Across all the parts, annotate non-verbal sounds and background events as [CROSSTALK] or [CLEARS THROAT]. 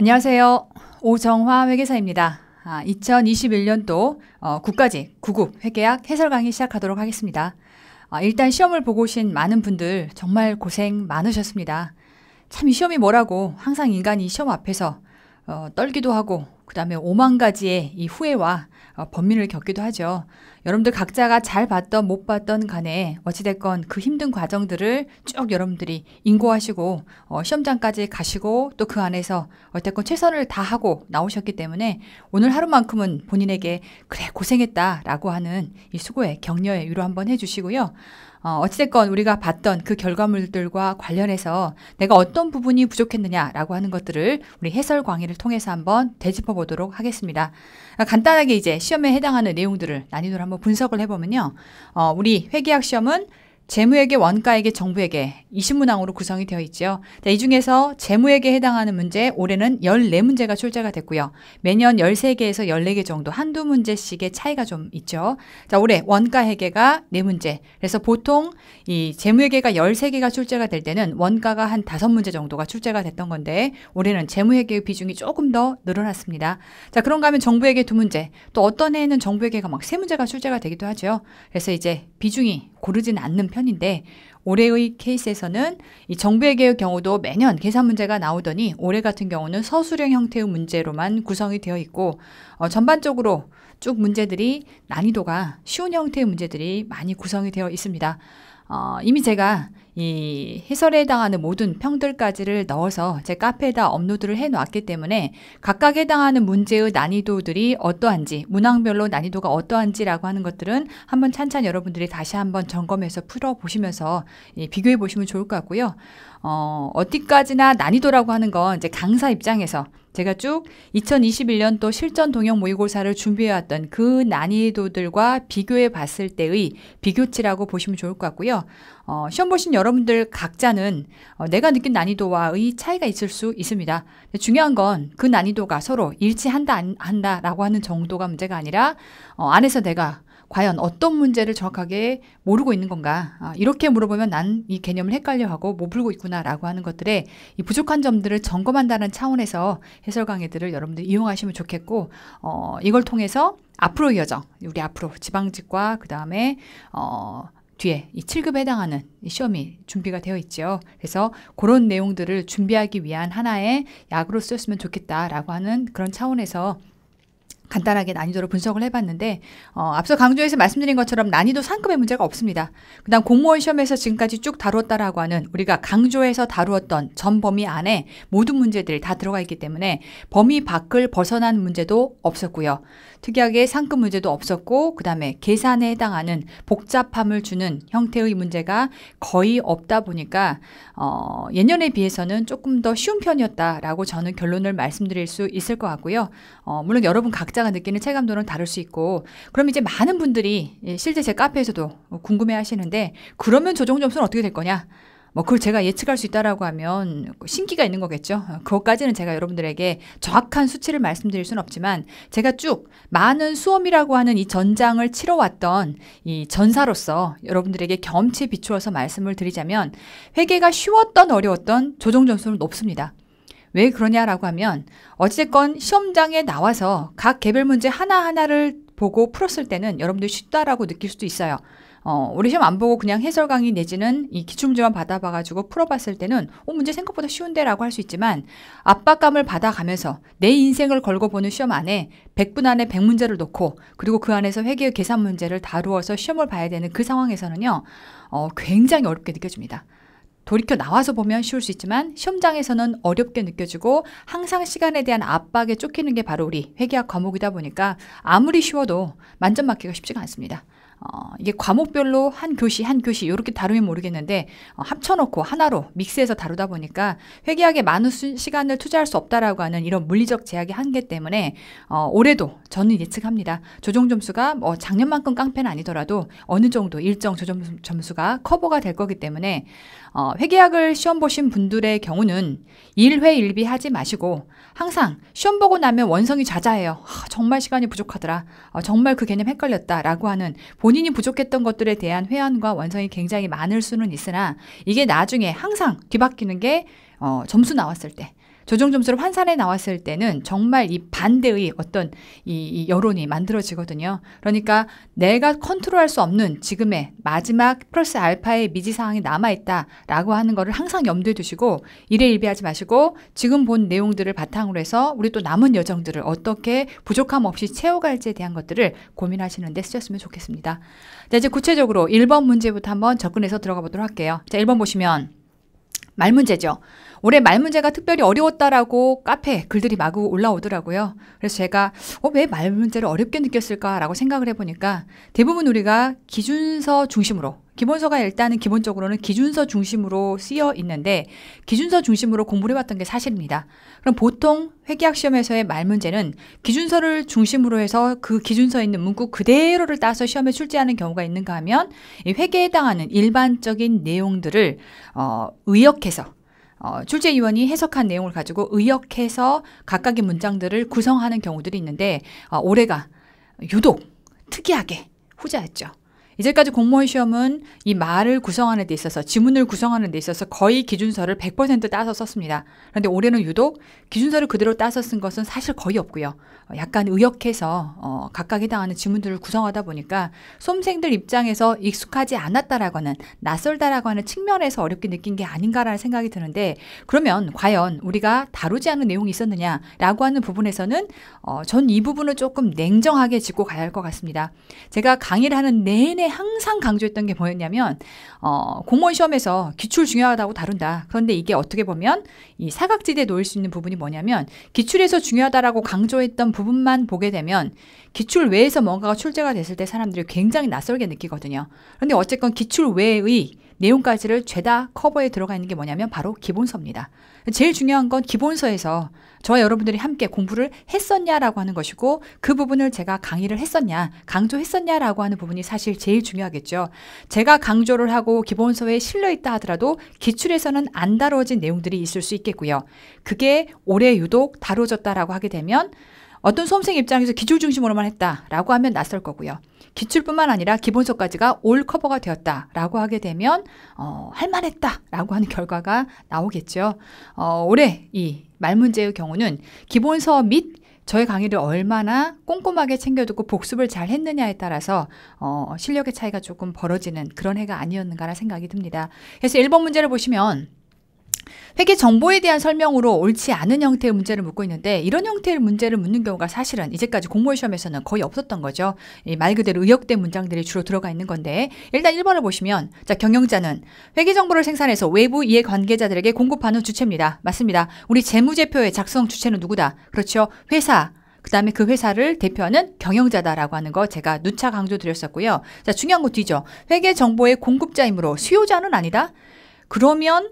안녕하세요. 오정화 회계사입니다. 아, 2021년도 어, 9까지 9급 회계학 해설 강의 시작하도록 하겠습니다. 아, 일단 시험을 보고 오신 많은 분들 정말 고생 많으셨습니다. 참 이 시험이 뭐라고 항상 인간이 시험 앞에서 어, 떨기도 하고 그 다음에 오만 가지의 이 후회와 범인을 어, 겪기도 하죠. 여러분들 각자가 잘 봤던 못 봤던 간에 어찌됐건 그 힘든 과정들을 쭉 여러분들이 인고하시고 어, 시험장까지 가시고 또 그 안에서 어쨌건 최선을 다하고 나오셨기 때문에 오늘 하루만큼은 본인에게 그래 고생했다라고 하는 이 수고의 격려의 위로 한번 해주시고요. 어, 어찌됐건 우리가 봤던 그 결과물들과 관련해서 내가 어떤 부분이 부족했느냐라고 하는 것들을 우리 해설 강의를 통해서 한번 되짚어 보도록 하겠습니다. 아, 간단하게 이제 시험에 해당하는 내용들을 난이도를 한번 분석을 해보면요. 어, 우리 회계학 시험은 재무회계, 원가에게정부에게 20문항으로 구성이 되어 있죠이 네, 중에서 재무회계에 해당하는 문제 올해는 14문제가 출제가 됐고요. 매년 13개에서 14개 정도 한두 문제씩의 차이가 좀 있죠. 자, 올해 원가회계가 4문제. 그래서 보통 이 재무회계가 13개가 출제가 될 때는 원가가 한 5문제 정도가 출제가 됐던 건데 올해는 재무회계의 비중이 조금 더 늘어났습니다. 자, 그런가 하면 정부회계 두문제또 어떤 해에는 정부회계가 막 세문제가 출제가 되기도 하죠. 그래서 이제 비중이 고르진 않는 편인데 올해의 케이스에서는 이정부에게의 경우도 매년 계산 문제가 나오더니 올해 같은 경우는 서술형 형태의 문제로만 구성이 되어 있고 어, 전반적으로 쭉 문제들이 난이도가 쉬운 형태의 문제들이 많이 구성이 되어 있습니다. 어, 이미 제가 이 해설에 해당하는 모든 평들까지를 넣어서 제 카페에다 업로드를 해 놨기 때문에 각각 에 해당하는 문제의 난이도들이 어떠한지, 문항별로 난이도가 어떠한지라고 하는 것들은 한번 찬찬히 여러분들이 다시 한번 점검해서 풀어 보시면서 비교해 보시면 좋을 것 같고요. 어, 어디까지나 난이도라고 하는 건 이제 강사 입장에서 제가 쭉 2021년 도 실전 동영 모의고사를 준비해왔던 그 난이도들과 비교해 봤을 때의 비교치라고 보시면 좋을 것 같고요. 어, 시험 보신 여러분들 각자는 어, 내가 느낀 난이도와의 차이가 있을 수 있습니다. 중요한 건 그 난이도가 서로 일치한다, 안, 한다라고 하는 정도가 문제가 아니라 어, 안에서 내가 과연 어떤 문제를 정확하게 모르고 있는 건가? 아, 이렇게 물어보면 난 이 개념을 헷갈려하고 못 풀고 있구나라고 하는 것들에 이 부족한 점들을 점검한다는 차원에서 해설 강의들을 여러분들 이용하시면 좋겠고 어, 이걸 통해서 앞으로의 여정, 우리 앞으로 지방직과 그 다음에 어, 뒤에 이 7급에 해당하는 이 시험이 준비가 되어 있지요. 그래서 그런 내용들을 준비하기 위한 하나의 약으로 쓰였으면 좋겠다라고 하는 그런 차원에서 간단하게 난이도를 분석을 해봤는데 어, 앞서 강조해서 말씀드린 것처럼 난이도 상급의 문제가 없습니다. 그다음 공무원 시험에서 지금까지 쭉 다루었다라고 하는 우리가 강조해서 다루었던 전 범위 안에 모든 문제들이 다 들어가 있기 때문에 범위 밖을 벗어난 문제도 없었고요. 특이하게 상급 문제도 없었고 그다음에 계산에 해당하는 복잡함을 주는 형태의 문제가 거의 없다 보니까 어, 예년에 비해서는 조금 더 쉬운 편이었다라고 저는 결론을 말씀드릴 수 있을 것 같고요. 어, 물론 여러분 각자가 느끼는 체감도는 다를 수 있고 그럼 이제 많은 분들이 예, 실제 제 카페에서도 궁금해 하시는데 그러면 조정 점수는 어떻게 될 거냐? 뭐 그걸 제가 예측할 수 있다라고 하면 신기가 있는 거겠죠. 그것까지는 제가 여러분들에게 정확한 수치를 말씀드릴 수는 없지만 제가 쭉 많은 수험이라고 하는 이 전장을 치러왔던 이 전사로서 여러분들에게 경험치 비추어서 말씀을 드리자면 회계가 쉬웠던 어려웠던 조정 점수는 높습니다. 왜 그러냐라고 하면 어쨌건 시험장에 나와서 각 개별 문제 하나하나를 보고 풀었을 때는 여러분들 쉽다라고 느낄 수도 있어요. 어, 우리 시험 안 보고 그냥 해설 강의 내지는 이 기출문제만 받아봐가지고 풀어봤을 때는 어, 문제 생각보다 쉬운데라고 할 수 있지만 압박감을 받아가면서 내 인생을 걸고 보는 시험 안에 100분 안에 100문제를 놓고 그리고 그 안에서 회계 의 계산 문제를 다루어서 시험을 봐야 되는 그 상황에서는요 어, 굉장히 어렵게 느껴집니다. 돌이켜 나와서 보면 쉬울 수 있지만 시험장에서는 어렵게 느껴지고 항상 시간에 대한 압박에 쫓기는 게 바로 우리 회계학 과목이다 보니까 아무리 쉬워도 만점 맞기가 쉽지가 않습니다. 어, 이게 과목별로 한 교시 한 교시 이렇게 다루면 모르겠는데 어, 합쳐놓고 하나로 믹스해서 다루다 보니까 회계학에 많은 시간을 투자할 수 없다라고 하는 이런 물리적 제약의 한계 때문에 어, 올해도 저는 예측합니다. 조정 점수가 뭐 작년만큼 깡패는 아니더라도 어느 정도 일정 조정 점수가 커버가 될 거기 때문에 어, 회계학을 시험 보신 분들의 경우는 일회일비 하지 마시고 항상 시험 보고 나면 원성이 자자해요 아, 정말 시간이 부족하더라. 아, 정말 그 개념 헷갈렸다. 라고 하는 본인이 부족했던 것들에 대한 회한과 원성이 굉장히 많을 수는 있으나 이게 나중에 항상 뒤바뀌는 게 어, 점수 나왔을 때 조정 점수를 환산해 나왔을 때는 정말 이 반대의 어떤 이, 이 여론이 만들어지거든요. 그러니까 내가 컨트롤할 수 없는 지금의 마지막 플러스 알파의 미지 상황이 남아 있다라고 하는 거를 항상 염두에 두시고 일에 일비하지 마시고 지금 본 내용들을 바탕으로 해서 우리 또 남은 여정들을 어떻게 부족함 없이 채워갈지에 대한 것들을 고민하시는데 쓰셨으면 좋겠습니다. 자, 이제 구체적으로 1번 문제부터 한번 접근해서 들어가 보도록 할게요. 자, 1번 보시면 말 문제죠. 올해 말 문제가 특별히 어려웠다라고 카페 글들이 마구 올라오더라고요. 그래서 제가 어, 왜말 문제를 어렵게 느꼈을까라고 생각을 해보니까 대부분 우리가 기준서 중심으로 기본서가 일단은 기본적으로는 기준서 중심으로 쓰여 있는데 기준서 중심으로 공부를 해봤던게 사실입니다. 그럼 보통 회계학 시험에서의 말 문제는 기준서를 중심으로 해서 그 기준서에 있는 문구 그대로를 따서 시험에 출제하는 경우가 있는가 하면 이 회계에 해당하는 일반적인 내용들을 어, 의역해서 어, 출제위원이 해석한 내용을 가지고 의역해서 각각의 문장들을 구성하는 경우들이 있는데 어, 올해가 유독 특이하게 후자였죠. 이제까지 공무원 시험은 이 말을 구성하는 데 있어서 지문을 구성하는 데 있어서 거의 기준서를 100% 따서 썼습니다. 그런데 올해는 유독 기준서를 그대로 따서 쓴 것은 사실 거의 없고요. 어, 약간 의역해서 어, 각각 해당하는 지문들을 구성하다 보니까 수험생들 입장에서 익숙하지 않았다라고는 하 낯설다라고 하는 측면에서 어렵게 느낀 게 아닌가라는 생각이 드는데 그러면 과연 우리가 다루지 않은 내용이 있었느냐라고 하는 부분에서는 어, 전이 부분을 조금 냉정하게 짚고 가야 할 것 같습니다. 제가 강의를 하는 내내 항상 강조했던 게 뭐였냐면 어, 공무원 시험에서 기출 중요하다고 다룬다. 그런데 이게 어떻게 보면 이 사각지대에 놓일 수 있는 부분이 뭐냐면 기출에서 중요하다라고 강조했던 부분만 보게 되면 기출 외에서 뭔가가 출제가 됐을 때 사람들이 굉장히 낯설게 느끼거든요. 그런데 어쨌건 기출 외의 내용까지를 죄다 커버에 들어가 있는 게 뭐냐면 바로 기본서입니다. 제일 중요한 건 기본서에서 저와 여러분들이 함께 공부를 했었냐라고 하는 것이고 그 부분을 제가 강의를 했었냐, 강조했었냐라고 하는 부분이 사실 제일 중요하겠죠. 제가 강조를 하고 기본서에 실려 있다 하더라도 기출에서는 안 다뤄진 내용들이 있을 수 있겠고요. 그게 올해 유독 다뤄졌다라고 하게 되면 어떤 수험생 입장에서 기출 중심으로만 했다라고 하면 낯설 거고요. 기출뿐만 아니라 기본서까지가 올 커버가 되었다라고 하게 되면 어, 할만했다라고 하는 결과가 나오겠죠. 어, 올해 이말 문제의 경우는 기본 서및저의 강의를 얼마나 꼼꼼하게 챙겨 듣고 복습을 잘 했느냐에 따라서 어, 실력의 차이가 조금 벌어지는 그런 해가 아니었는가라 생각이 듭니다. 그래서 1번 문제를 보시면 회계 정보에 대한 설명으로 옳지 않은 형태의 문제를 묻고 있는데 이런 형태의 문제를 묻는 경우가 사실은 이제까지 공무원 시험에서는 거의 없었던 거죠. 말 그대로 의역된 문장들이 주로 들어가 있는 건데 일단 1번을 보시면 자 경영자는 회계 정보를 생산해서 외부 이해관계자들에게 공급하는 주체입니다. 맞습니다. 우리 재무제표의 작성 주체는 누구다? 그렇죠. 회사, 그 다음에 그 회사를 대표하는 경영자다라고 하는 거 제가 누차 강조드렸었고요. 자, 중요한 거 뒤죠. 회계 정보의 공급자이므로 수요자는 아니다? 그러면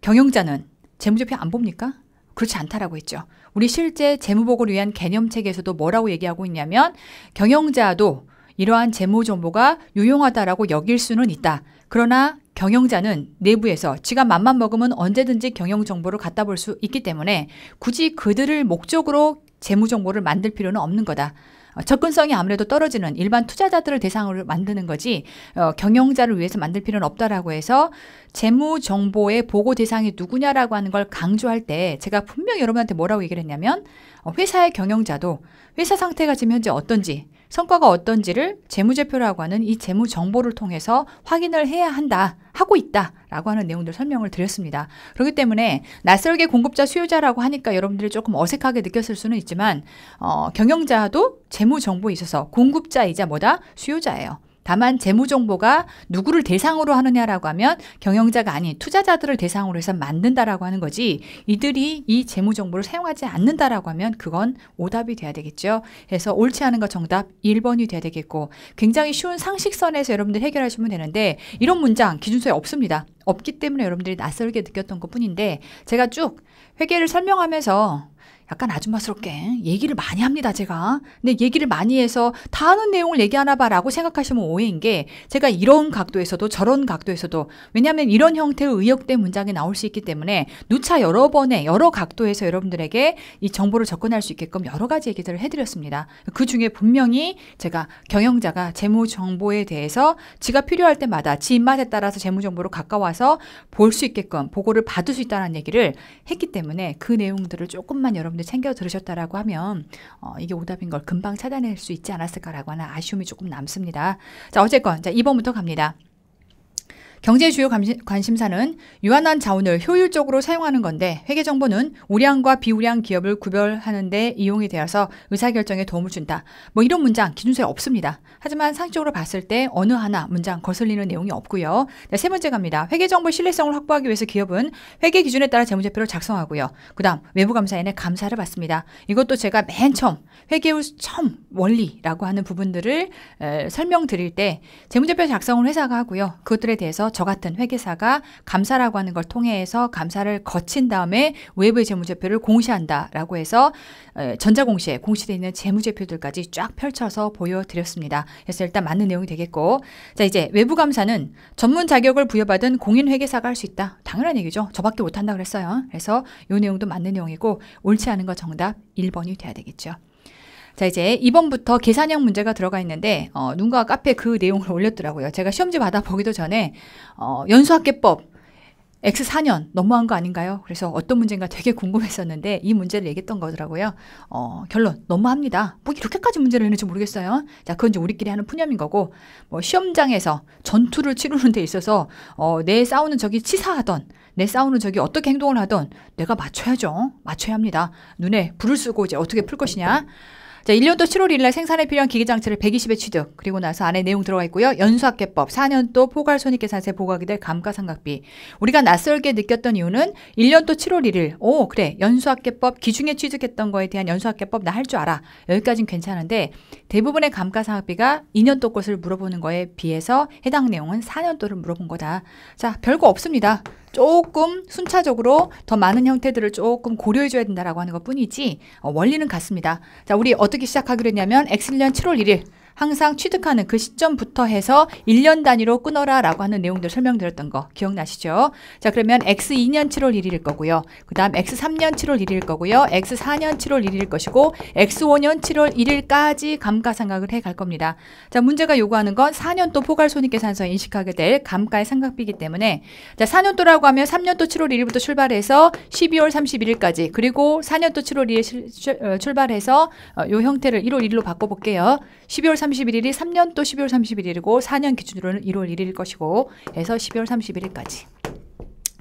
경영자는 재무제표 안 봅니까? 그렇지 않다라고 했죠. 우리 실제 재무복을 위한 개념책에서도 뭐라고 얘기하고 있냐면 경영자도 이러한 재무 정보가 유용하다라고 여길 수는 있다. 그러나 경영자는 내부에서 지가 맘만 먹으면 언제든지 경영 정보를 갖다 볼 수 있기 때문에 굳이 그들을 목적으로 재무 정보를 만들 필요는 없는 거다. 어, 접근성이 아무래도 떨어지는 일반 투자자들을 대상으로 만드는 거지 어, 경영자를 위해서 만들 필요는 없다라고 해서 재무 정보의 보고 대상이 누구냐라고 하는 걸 강조할 때 제가 분명 여러분한테 뭐라고 얘기를 했냐면 어, 회사의 경영자도 회사 상태가 지금 현재 어떤지 성과가 어떤지를 재무제표라고 하는 이 재무 정보를 통해서 확인을 해야 한다. 하고 있다라고 하는 내용들 설명을 드렸습니다. 그렇기 때문에 낯설게 공급자 수요자라고 하니까 여러분들이 조금 어색하게 느꼈을 수는 있지만 어, 경영자도 재무 정보에 있어서 공급자이자 뭐다 수요자예요. 다만 재무 정보가 누구를 대상으로 하느냐라고 하면 경영자가 아닌 투자자들을 대상으로 해서 만든다라고 하는 거지 이들이 이 재무 정보를 사용하지 않는다라고 하면 그건 오답이 돼야 되겠죠. 그래서 옳지 않은 거 정답 1번이 돼야 되겠고 굉장히 쉬운 상식선에서 여러분들 해결하시면 되는데 이런 문장 기준서에 없습니다. 없기 때문에 여러분들이 낯설게 느꼈던 것 뿐인데 제가 쭉 회계를 설명하면서 약간 아줌마스럽게 얘기를 많이 합니다, 제가. 근데 얘기를 많이 해서 다 아는 내용을 얘기하나 봐라고 생각하시면 오해인 게 제가 이런 각도에서도 저런 각도에서도 왜냐하면 이런 형태의 의역된 문장이 나올 수 있기 때문에 누차 여러 번에 여러 각도에서 여러분들에게 이 정보를 접근할 수 있게끔 여러 가지 얘기들을 해드렸습니다. 그 중에 분명히 제가 경영자가 재무 정보에 대해서 지가 필요할 때마다 지 입맛에 따라서 재무 정보로 가까워서 볼 수 있게끔 보고를 받을 수 있다는 얘기를 했기 때문에 그 내용들을 조금만 여러분 여러분들 챙겨 들으셨다라고 하면 어, 이게 오답인 걸 금방 찾아낼 수 있지 않았을까라고 하는 아쉬움이 조금 남습니다. 자, 어쨌건 자, 2번부터 갑니다. 경제 주요 관심, 사는 유한한 자원을 효율적으로 사용하는 건데 회계 정보는 우량과 비우량 기업을 구별하는 데 이용이 되어서 의사결정에 도움을 준다. 뭐 이런 문장 기준서에 없습니다. 하지만 상식적으로 봤을 때 어느 하나 문장 거슬리는 내용이 없고요. 네, 세 번째 갑니다. 회계 정보 신뢰성을 확보하기 위해서 기업은 회계 기준에 따라 재무제표를 작성하고요. 그다음 외부 감사인의 감사를 받습니다. 이것도 제가 맨 처음 회계의 처음 원리라고 하는 부분들을 에, 설명드릴 때 재무제표 작성을 회사가 하고요. 그것들에 대해서 그래서 저 같은 회계사가 감사라고 하는 걸 통해서 감사를 거친 다음에 외부의 재무제표를 공시한다라고 해서 전자공시에 공시되어 있는 재무제표들까지 쫙 펼쳐서 보여드렸습니다. 그래서 일단 맞는 내용이 되겠고 자 이제 외부감사는 전문 자격을 부여받은 공인회계사가 할 수 있다. 당연한 얘기죠. 저밖에 못한다 그랬어요. 그래서 이 내용도 맞는 내용이고 옳지 않은 거 정답 1번이 돼야 되겠죠. 자, 이제 2번부터 계산형 문제가 들어가 있는데, 어, 누군가 카페그 내용을 올렸더라고요. 제가 시험지 받아보기도 전에, 어, 연수학계법, X4년 너무한 거 아닌가요? 그래서 어떤 문제인가 되게 궁금했었는데 이 문제를 얘기했던 거더라고요. 어, 결론 너무합니다. 뭐 이렇게까지 문제를 내는지 모르겠어요. 자, 그건 이제 우리끼리 하는 푸념인 거고 뭐 시험장에서 전투를 치르는 데 있어서 어, 내 싸우는 적이 치사하던 내 싸우는 적이 어떻게 행동을 하던 내가 맞춰야죠. 맞춰야 합니다. 눈에 불을 쓰고 이제 어떻게 풀 것이냐. 자, 1년도 7월 1일 날 생산에 필요한 기계장치를 120에 취득. 그리고 나서 안에 내용 들어가 있고요. 연수학계법, 4년도 포괄 손익계산세 보고하게 될 감가상각비. 우리가 낯설게 느꼈던 이유는 1년도 7월 1일. 오, 그래. 연수학계법 기중에 취득했던 거에 대한 연수학계법 나 할 줄 알아. 여기까지는 괜찮은데 대부분의 감가상각비가 2년도 것을 물어보는 거에 비해서 해당 내용은 4년도를 물어본 거다. 자, 별거 없습니다. 조금 순차적으로 더 많은 형태들을 조금 고려해줘야 된다라고 하는 것 뿐이지 어, 원리는 같습니다. 자, 우리 어떻게 시작하기로 했냐면 엑슬리언 7월 1일 항상 취득하는 그 시점부터 해서 1년 단위로 끊어라 라고 하는 내용들 설명드렸던 거 기억나시죠? 자 그러면 X2년 7월 1일일 거고요. 그 다음 X3년 7월 1일일 거고요. X4년 7월 1일일 것이고 X5년 7월 1일까지 감가상각을 해 갈 겁니다. 자 문제가 요구하는 건 4년도 포괄손익계산서 에 인식하게 될 감가의 상각비이기 때문에 자 4년도라고 하면 3년도 7월 1일부터 출발해서 12월 31일까지 그리고 4년도 7월 1일 출발해서 어, 요 형태를 1월 1일로 바꿔볼게요. 12월 31일이 3년 또 12월 31일이고 4년 기준으로는 1월 1일일 것이고 해서 12월 31일까지.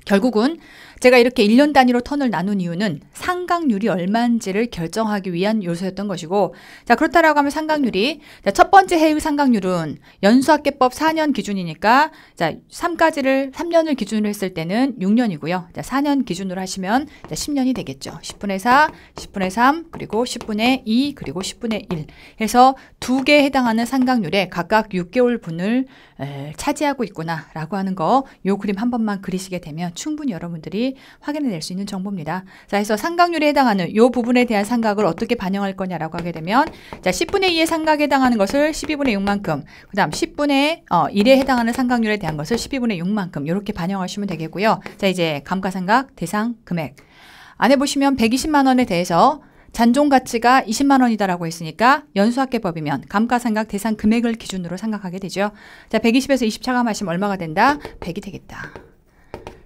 결국은 제가 이렇게 1년 단위로 턴을 나눈 이유는 상각률이 얼마인지를 결정하기 위한 요소였던 것이고 자 그렇다라고 하면 상각률이 자, 첫 번째 해의 상각률은 연수학계법 4년 기준이니까 자 3까지를 3년을 기준으로 했을 때는 6년이고요. 자 4년 기준으로 하시면 자, 10년이 되겠죠. 10분의 4, 10분의 3, 그리고 10분의 2, 그리고 10분의 1 해서 두 개에 해당하는 상각률에 각각 6개월 분을 에, 차지하고 있구나라고 하는 거 요 그림 한 번만 그리시게 되면 충분히 여러분들이 확인해낼 수 있는 정보입니다. 자, 그래서 삼각률에 해당하는 이 부분에 대한 삼각을 어떻게 반영할 거냐라고 하게 되면 자, 10분의 2의 삼각에 해당하는 것을 12분의 6만큼 그 다음 10분의 어, 1에 해당하는 삼각률에 대한 것을 12분의 6만큼 이렇게 반영하시면 되겠고요. 자, 이제 감가상각, 대상, 금액 안에 보시면 120만 원에 대해서 잔존 가치가 20만 원이다라고 했으니까 연수학계법이면 감가상각 대상 금액을 기준으로 생각하게 되죠. 자, 120에서 20 차감하시면 얼마가 된다? 100이 되겠다.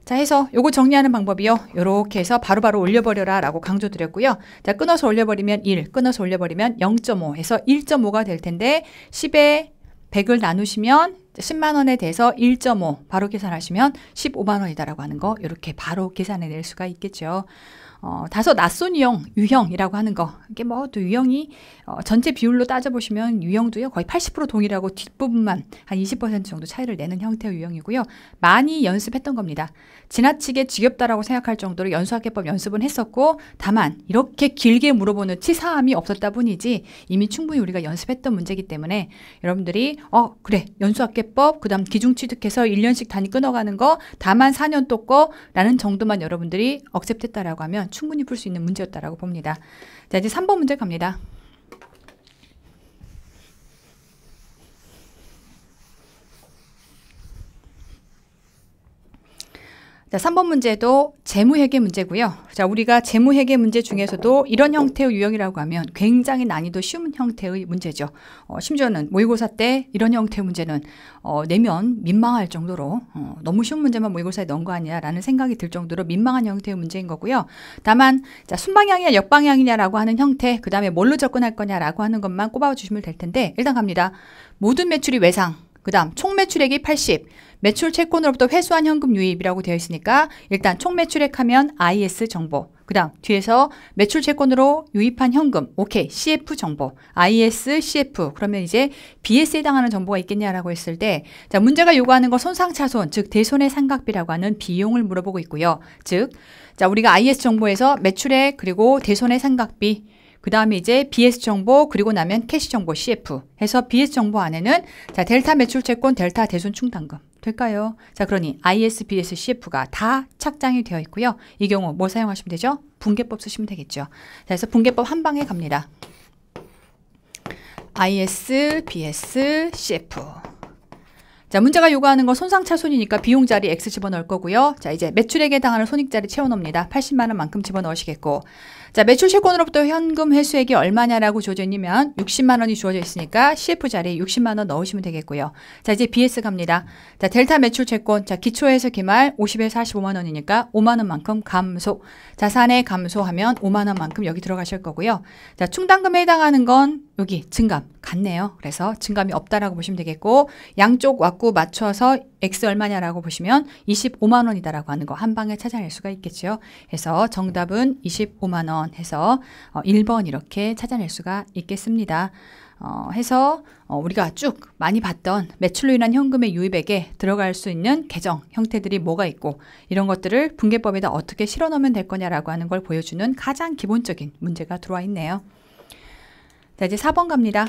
자 해서 요거 정리하는 방법이요. 요렇게 해서 바로바로 바로 올려버려라 라고 강조드렸고요. 자 끊어서 올려버리면 1, 끊어서 올려버리면 0.5 해서 1.5가 될 텐데 10에 100을 나누시면 10만 원에 대해서 1.5 바로 계산하시면 15만 원이다라고 하는 거 이렇게 바로 계산해 낼 수가 있겠죠. 어, 다소 낯선 유형, 유형이라고 하는 거. 이게 뭐 또 유형이 어, 전체 비율로 따져보시면 유형도요 거의 80% 동일하고 뒷부분만 한 20% 정도 차이를 내는 형태의 유형이고요. 많이 연습했던 겁니다. 지나치게 지겹다라고 생각할 정도로 연수학회법 연습은 했었고 다만 이렇게 길게 물어보는 치사함이 없었다 뿐이지 이미 충분히 우리가 연습했던 문제이기 때문에 여러분들이 어 그래 연수학회법 그다음 기중 취득해서 1년씩 단위 끊어가는 거 다만 4년 또 거라는 정도만 여러분들이 억셉트했다라고 하면 충분히 풀 수 있는 문제였다라고 봅니다. 자 이제 3번 문제 갑니다. 자, 3번 문제도 재무회계 문제고요. 자, 우리가 재무회계 문제 중에서도 이런 형태의 유형이라고 하면 굉장히 난이도 쉬운 형태의 문제죠. 어, 심지어는 모의고사 때 이런 형태의 문제는 어, 내면 민망할 정도로 어, 너무 쉬운 문제만 모의고사에 넣은 거아니냐라는 생각이 들 정도로 민망한 형태의 문제인 거고요. 다만 자, 순방향이냐 역방향이냐라고 하는 형태, 그 다음에 뭘로 접근할 거냐라고 하는 것만 꼽아주시면 될 텐데 일단 갑니다. 모든 매출이 외상, 그 다음 총 매출액이 80, 매출 채권으로부터 회수한 현금 유입이라고 되어 있으니까 일단 총 매출액 하면 IS 정보. 그 다음 뒤에서 매출 채권으로 유입한 현금, 오케이, CF 정보, IS, CF. 그러면 이제 BS에 해당하는 정보가 있겠냐라고 했을 때, 자, 문제가 요구하는 건 손상차손, 즉, 대손의 상각비라고 하는 비용을 물어보고 있고요. 즉, 자, 우리가 IS 정보에서 매출액, 그리고 대손의 상각비, 그 다음에 이제 BS 정보 그리고 나면 캐시 정보 CF 해서 BS 정보 안에는 자 델타 매출 채권 델타 대손 충당금 될까요? 자, 그러니 ISBS, CF가 다 착장이 되어 있고요. 이 경우 뭐 사용하시면 되죠? 분계법 쓰시면 되겠죠. 자, 그래서 분계법 한 방에 갑니다. ISBS, CF. 자, 문제가 요구하는 건 손상차손이니까 비용 자리 X 집어넣을 거고요. 자, 이제 매출액에 당하는 손익 자리 채워넣습니다. 80만 원만큼 집어넣으시겠고. 자, 매출 채권으로부터 현금 회수액이 얼마냐라고 조정이면 60만 원이 주어져 있으니까 CF 자리에 60만 원 넣으시면 되겠고요. 자, 이제 BS 갑니다. 자, 델타 매출 채권. 자, 기초에서 기말 5 0에 45만 원이니까 5만 원만큼 감소. 자산에 감소하면 5만 원만큼 여기 들어가실 거고요. 자, 충당금에 해당하는 건 여기 증감 같네요. 그래서 증감이 없다라고 보시면 되겠고 양쪽 왁구 맞춰서 x 얼마냐라고 보시면 25만 원이다라고 하는 거 한 방에 찾아낼 수가 있겠지요. 그서 정답은 25만 원 해서 1번 어, 이렇게 찾아낼 수가 있겠습니다. 어, 해서 어, 우리가 쭉 많이 봤던 매출로 인한 현금의 유입액에 들어갈 수 있는 계정 형태들이 뭐가 있고 이런 것들을 분계법에다 어떻게 실어 넣으면 될 거냐라고 하는 걸 보여주는 가장 기본적인 문제가 들어와 있네요. 자, 이제 4번 갑니다.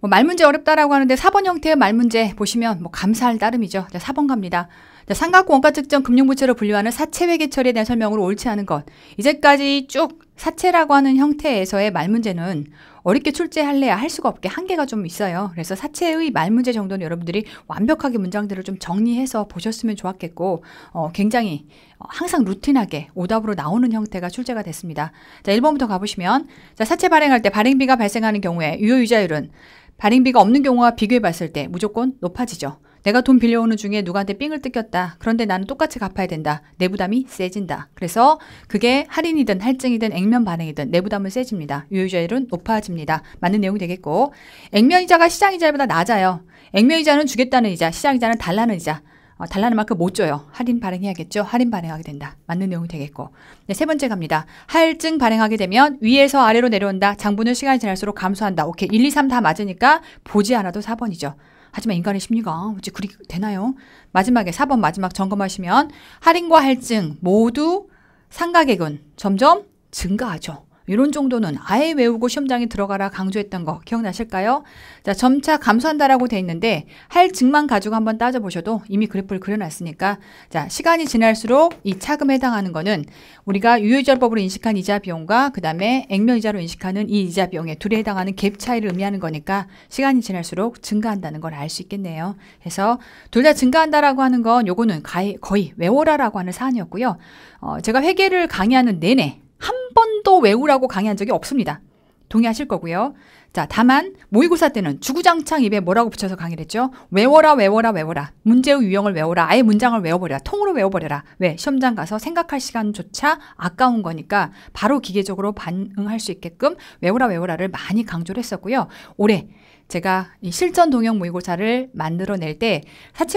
뭐 말문제 어렵다라고 하는데 4번 형태의 말문제 보시면 뭐 감사할 따름이죠. 자, 4번 갑니다. 삼각 공 원가 측정 금융부채로 분류하는 사채회계 처리에 대한 설명으로 옳지 않은 것. 이제까지 쭉 사채라고 하는 형태에서의 말문제는 어렵게 출제할래야 할 수가 없게 한계가 좀 있어요. 그래서 사채의 말문제 정도는 여러분들이 완벽하게 문장들을 좀 정리해서 보셨으면 좋았겠고 어, 굉장히 어, 항상 루틴하게 오답으로 나오는 형태가 출제가 됐습니다. 자, 1번부터 가보시면 자, 사채 발행할 때 발행비가 발생하는 경우에 유효 유자율은 발행비가 없는 경우와 비교해 봤을 때 무조건 높아지죠. 내가 돈 빌려오는 중에 누구한테 삥을 뜯겼다. 그런데 나는 똑같이 갚아야 된다. 내 부담이 세진다. 그래서 그게 할인이든 할증이든 액면 반응이든 내 부담은 세집니다. 유효자율은 높아집니다. 맞는 내용이 되겠고 액면 이자가 시장 이자보다 낮아요. 액면 이자는 주겠다는 이자, 시장 이자는 달라는 이자. 어, 달라는 만큼 못 줘요. 할인 발행해야겠죠. 할인 발행하게 된다. 맞는 내용이 되겠고. 네, 세 번째 갑니다. 할증 발행하게 되면 위에서 아래로 내려온다. 장부는 시간이 지날수록 감소한다. 오케이. 1, 2, 3 다 맞으니까 보지 않아도 4번이죠. 하지만 인간의 심리가 어찌 그리 되나요? 마지막에 4번 마지막 점검하시면 할인과 할증 모두 상가객은 점점 증가하죠. 이런 정도는 아예 외우고 시험장에 들어가라 강조했던 거 기억나실까요? 자, 점차 감소한다라고 돼 있는데 할 증만 가지고 한번 따져보셔도 이미 그래프를 그려놨으니까 자, 시간이 지날수록 이 차금에 해당하는 거는 우리가 유효절법으로 인식한 이자 비용과 그 다음에 액면이자로 인식하는 이 이자 비용의둘에 해당하는 갭 차이를 의미하는 거니까 시간이 지날수록 증가한다는 걸 알 수 있겠네요. 그래서 둘 다 증가한다라고 하는 건 요거는 거의 외워라라고 하는 사안이었고요. 어, 제가 회계를 강의하는 내내 한 번도 외우라고 강의한 적이 없습니다. 동의하실 거고요. 자, 다만 모의고사 때는 주구장창 입에 뭐라고 붙여서 강의를 했죠? 외워라, 외워라, 외워라. 문제의 유형을 외워라. 아예 문장을 외워버려라. 통으로 외워버려라. 왜? 시험장 가서 생각할 시간조차 아까운 거니까 바로 기계적으로 반응할 수 있게끔 외워라, 외워라를 많이 강조를 했었고요. 올해 제가 이 실전 동영 모의고사를 만들어낼 때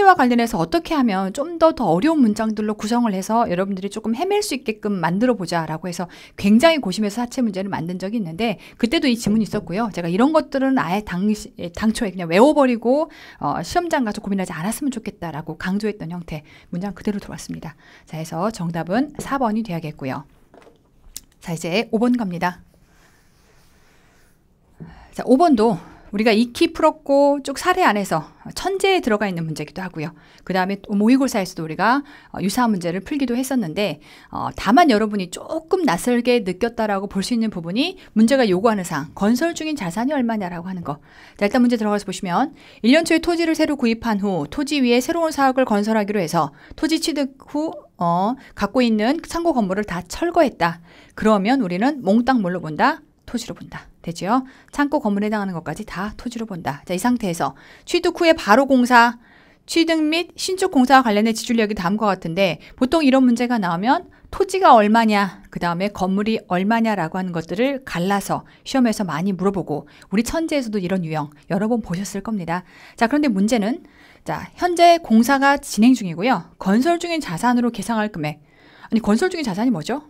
사치와 관련해서 어떻게 하면 좀 더 더 어려운 문장들로 구성을 해서 여러분들이 조금 헤맬 수 있게끔 만들어 보자라고 해서 굉장히 고심해서 사치 문제를 만든 적이 있는데 그때도 이질문이 있었고요. 제가 이런 것들은 아예 당시, 당초에 그냥 외워버리고 어, 시험장 가서 고민하지 않았으면 좋겠다라고 강조했던 형태 문장 그대로 들어왔습니다. 자, 해서 정답은 4번이 되야겠고요 자, 이제 5번 갑니다. 자, 5번도 우리가 익히 풀었고 쭉 사례 안에서 천재에 들어가 있는 문제기도 이 하고요. 그 다음에 모의고사에서도 우리가 어, 유사한 문제를 풀기도 했었는데 어, 다만 여러분이 조금 낯설게 느꼈다라고 볼 수 있는 부분이 문제가 요구하는 사항, 건설 중인 자산이 얼마냐라고 하는 거. 자, 일단 문제 들어가서 보시면 1년초에 토지를 새로 구입한 후 토지 위에 새로운 사업을 건설하기로 해서 토지 취득 후 어, 갖고 있는 상고 건물을 다 철거했다. 그러면 우리는 몽땅 뭘로 본다? 토지로 본다. 되죠. 창고 건물에 해당하는 것까지 다 토지로 본다. 자, 이 상태에서 취득 후에 바로 공사, 취득 및 신축 공사와 관련된 지출력이 다음과 같은데 보통 이런 문제가 나오면 토지가 얼마냐, 그 다음에 건물이 얼마냐라고 하는 것들을 갈라서 시험에서 많이 물어보고 우리 천재에서도 이런 유형 여러 번 보셨을 겁니다. 자, 그런데 문제는 자, 현재 공사가 진행 중이고요. 건설 중인 자산으로 계상할 금액. 아니, 건설 중인 자산이 뭐죠?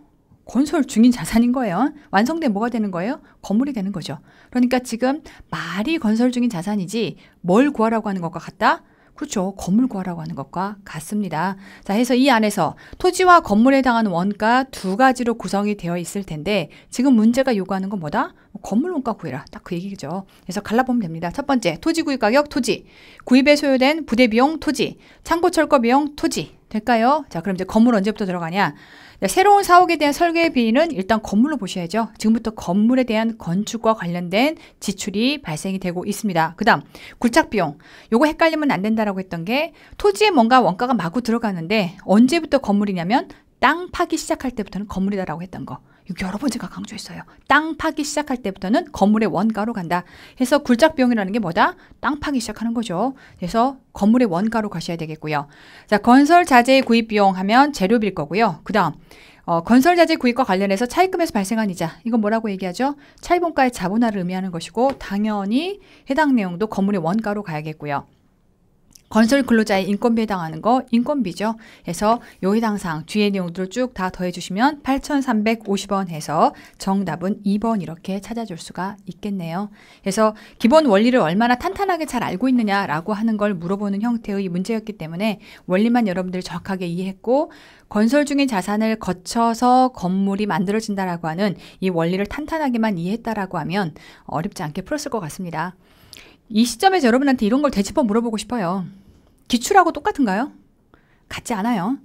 건설 중인 자산인 거예요. 완성된 뭐가 되는 거예요? 건물이 되는 거죠. 그러니까 지금 말이 건설 중인 자산이지 뭘 구하라고 하는 것과 같다? 그렇죠. 건물 구하라고 하는 것과 같습니다. 자, 해서 이 안에서 토지와 건물에 해당하는 원가 두 가지로 구성이 되어 있을 텐데 지금 문제가 요구하는 건 뭐다? 건물 원가 구해라. 딱 그 얘기죠. 그래서 갈라보면 됩니다. 첫 번째, 토지 구입 가격 토지. 구입에 소요된 부대 비용 토지. 창고 철거 비용 토지. 될까요? 자, 그럼 이제 건물 언제부터 들어가냐? 네, 새로운 사옥에 대한 설계비는 일단 건물로 보셔야죠. 지금부터 건물에 대한 건축과 관련된 지출이 발생이 되고 있습니다. 그 다음 굴착비용 요거 헷갈리면 안 된다라고 했던 게 토지에 뭔가 원가가 마구 들어가는데 언제부터 건물이냐면 땅 파기 시작할 때부터는 건물이다라고 했던 거. 여러 번 제가 강조했어요. 땅 파기 시작할 때부터는 건물의 원가로 간다. 해서 굴착 비용이라는 게 뭐다? 땅 파기 시작하는 거죠. 그래서 건물의 원가로 가셔야 되겠고요. 자, 건설 자재 구입 비용 하면 재료비일 거고요. 그다음 어, 건설 자재 구입과 관련해서 차입금에서 발생한 이자. 이건 뭐라고 얘기하죠? 차입원가의 자본화를 의미하는 것이고 당연히 해당 내용도 건물의 원가로 가야겠고요. 건설 근로자의 인건비에 해 당하는 거 인건비죠. 그래서 요해당상 뒤에 내용들을 쭉 다 더해주시면 8,350원 해서 정답은 2번 이렇게 찾아줄 수가 있겠네요. 그래서 기본 원리를 얼마나 탄탄하게 잘 알고 있느냐라고 하는 걸 물어보는 형태의 문제였기 때문에 원리만 여러분들 정확하게 이해했고 건설 중인 자산을 거쳐서 건물이 만들어진다라고 하는 이 원리를 탄탄하게만 이해했다라고 하면 어렵지 않게 풀었을 것 같습니다. 이 시점에서 여러분한테 이런 걸 대체법 물어보고 싶어요. 기출하고 똑같은가요? 같지 않아요.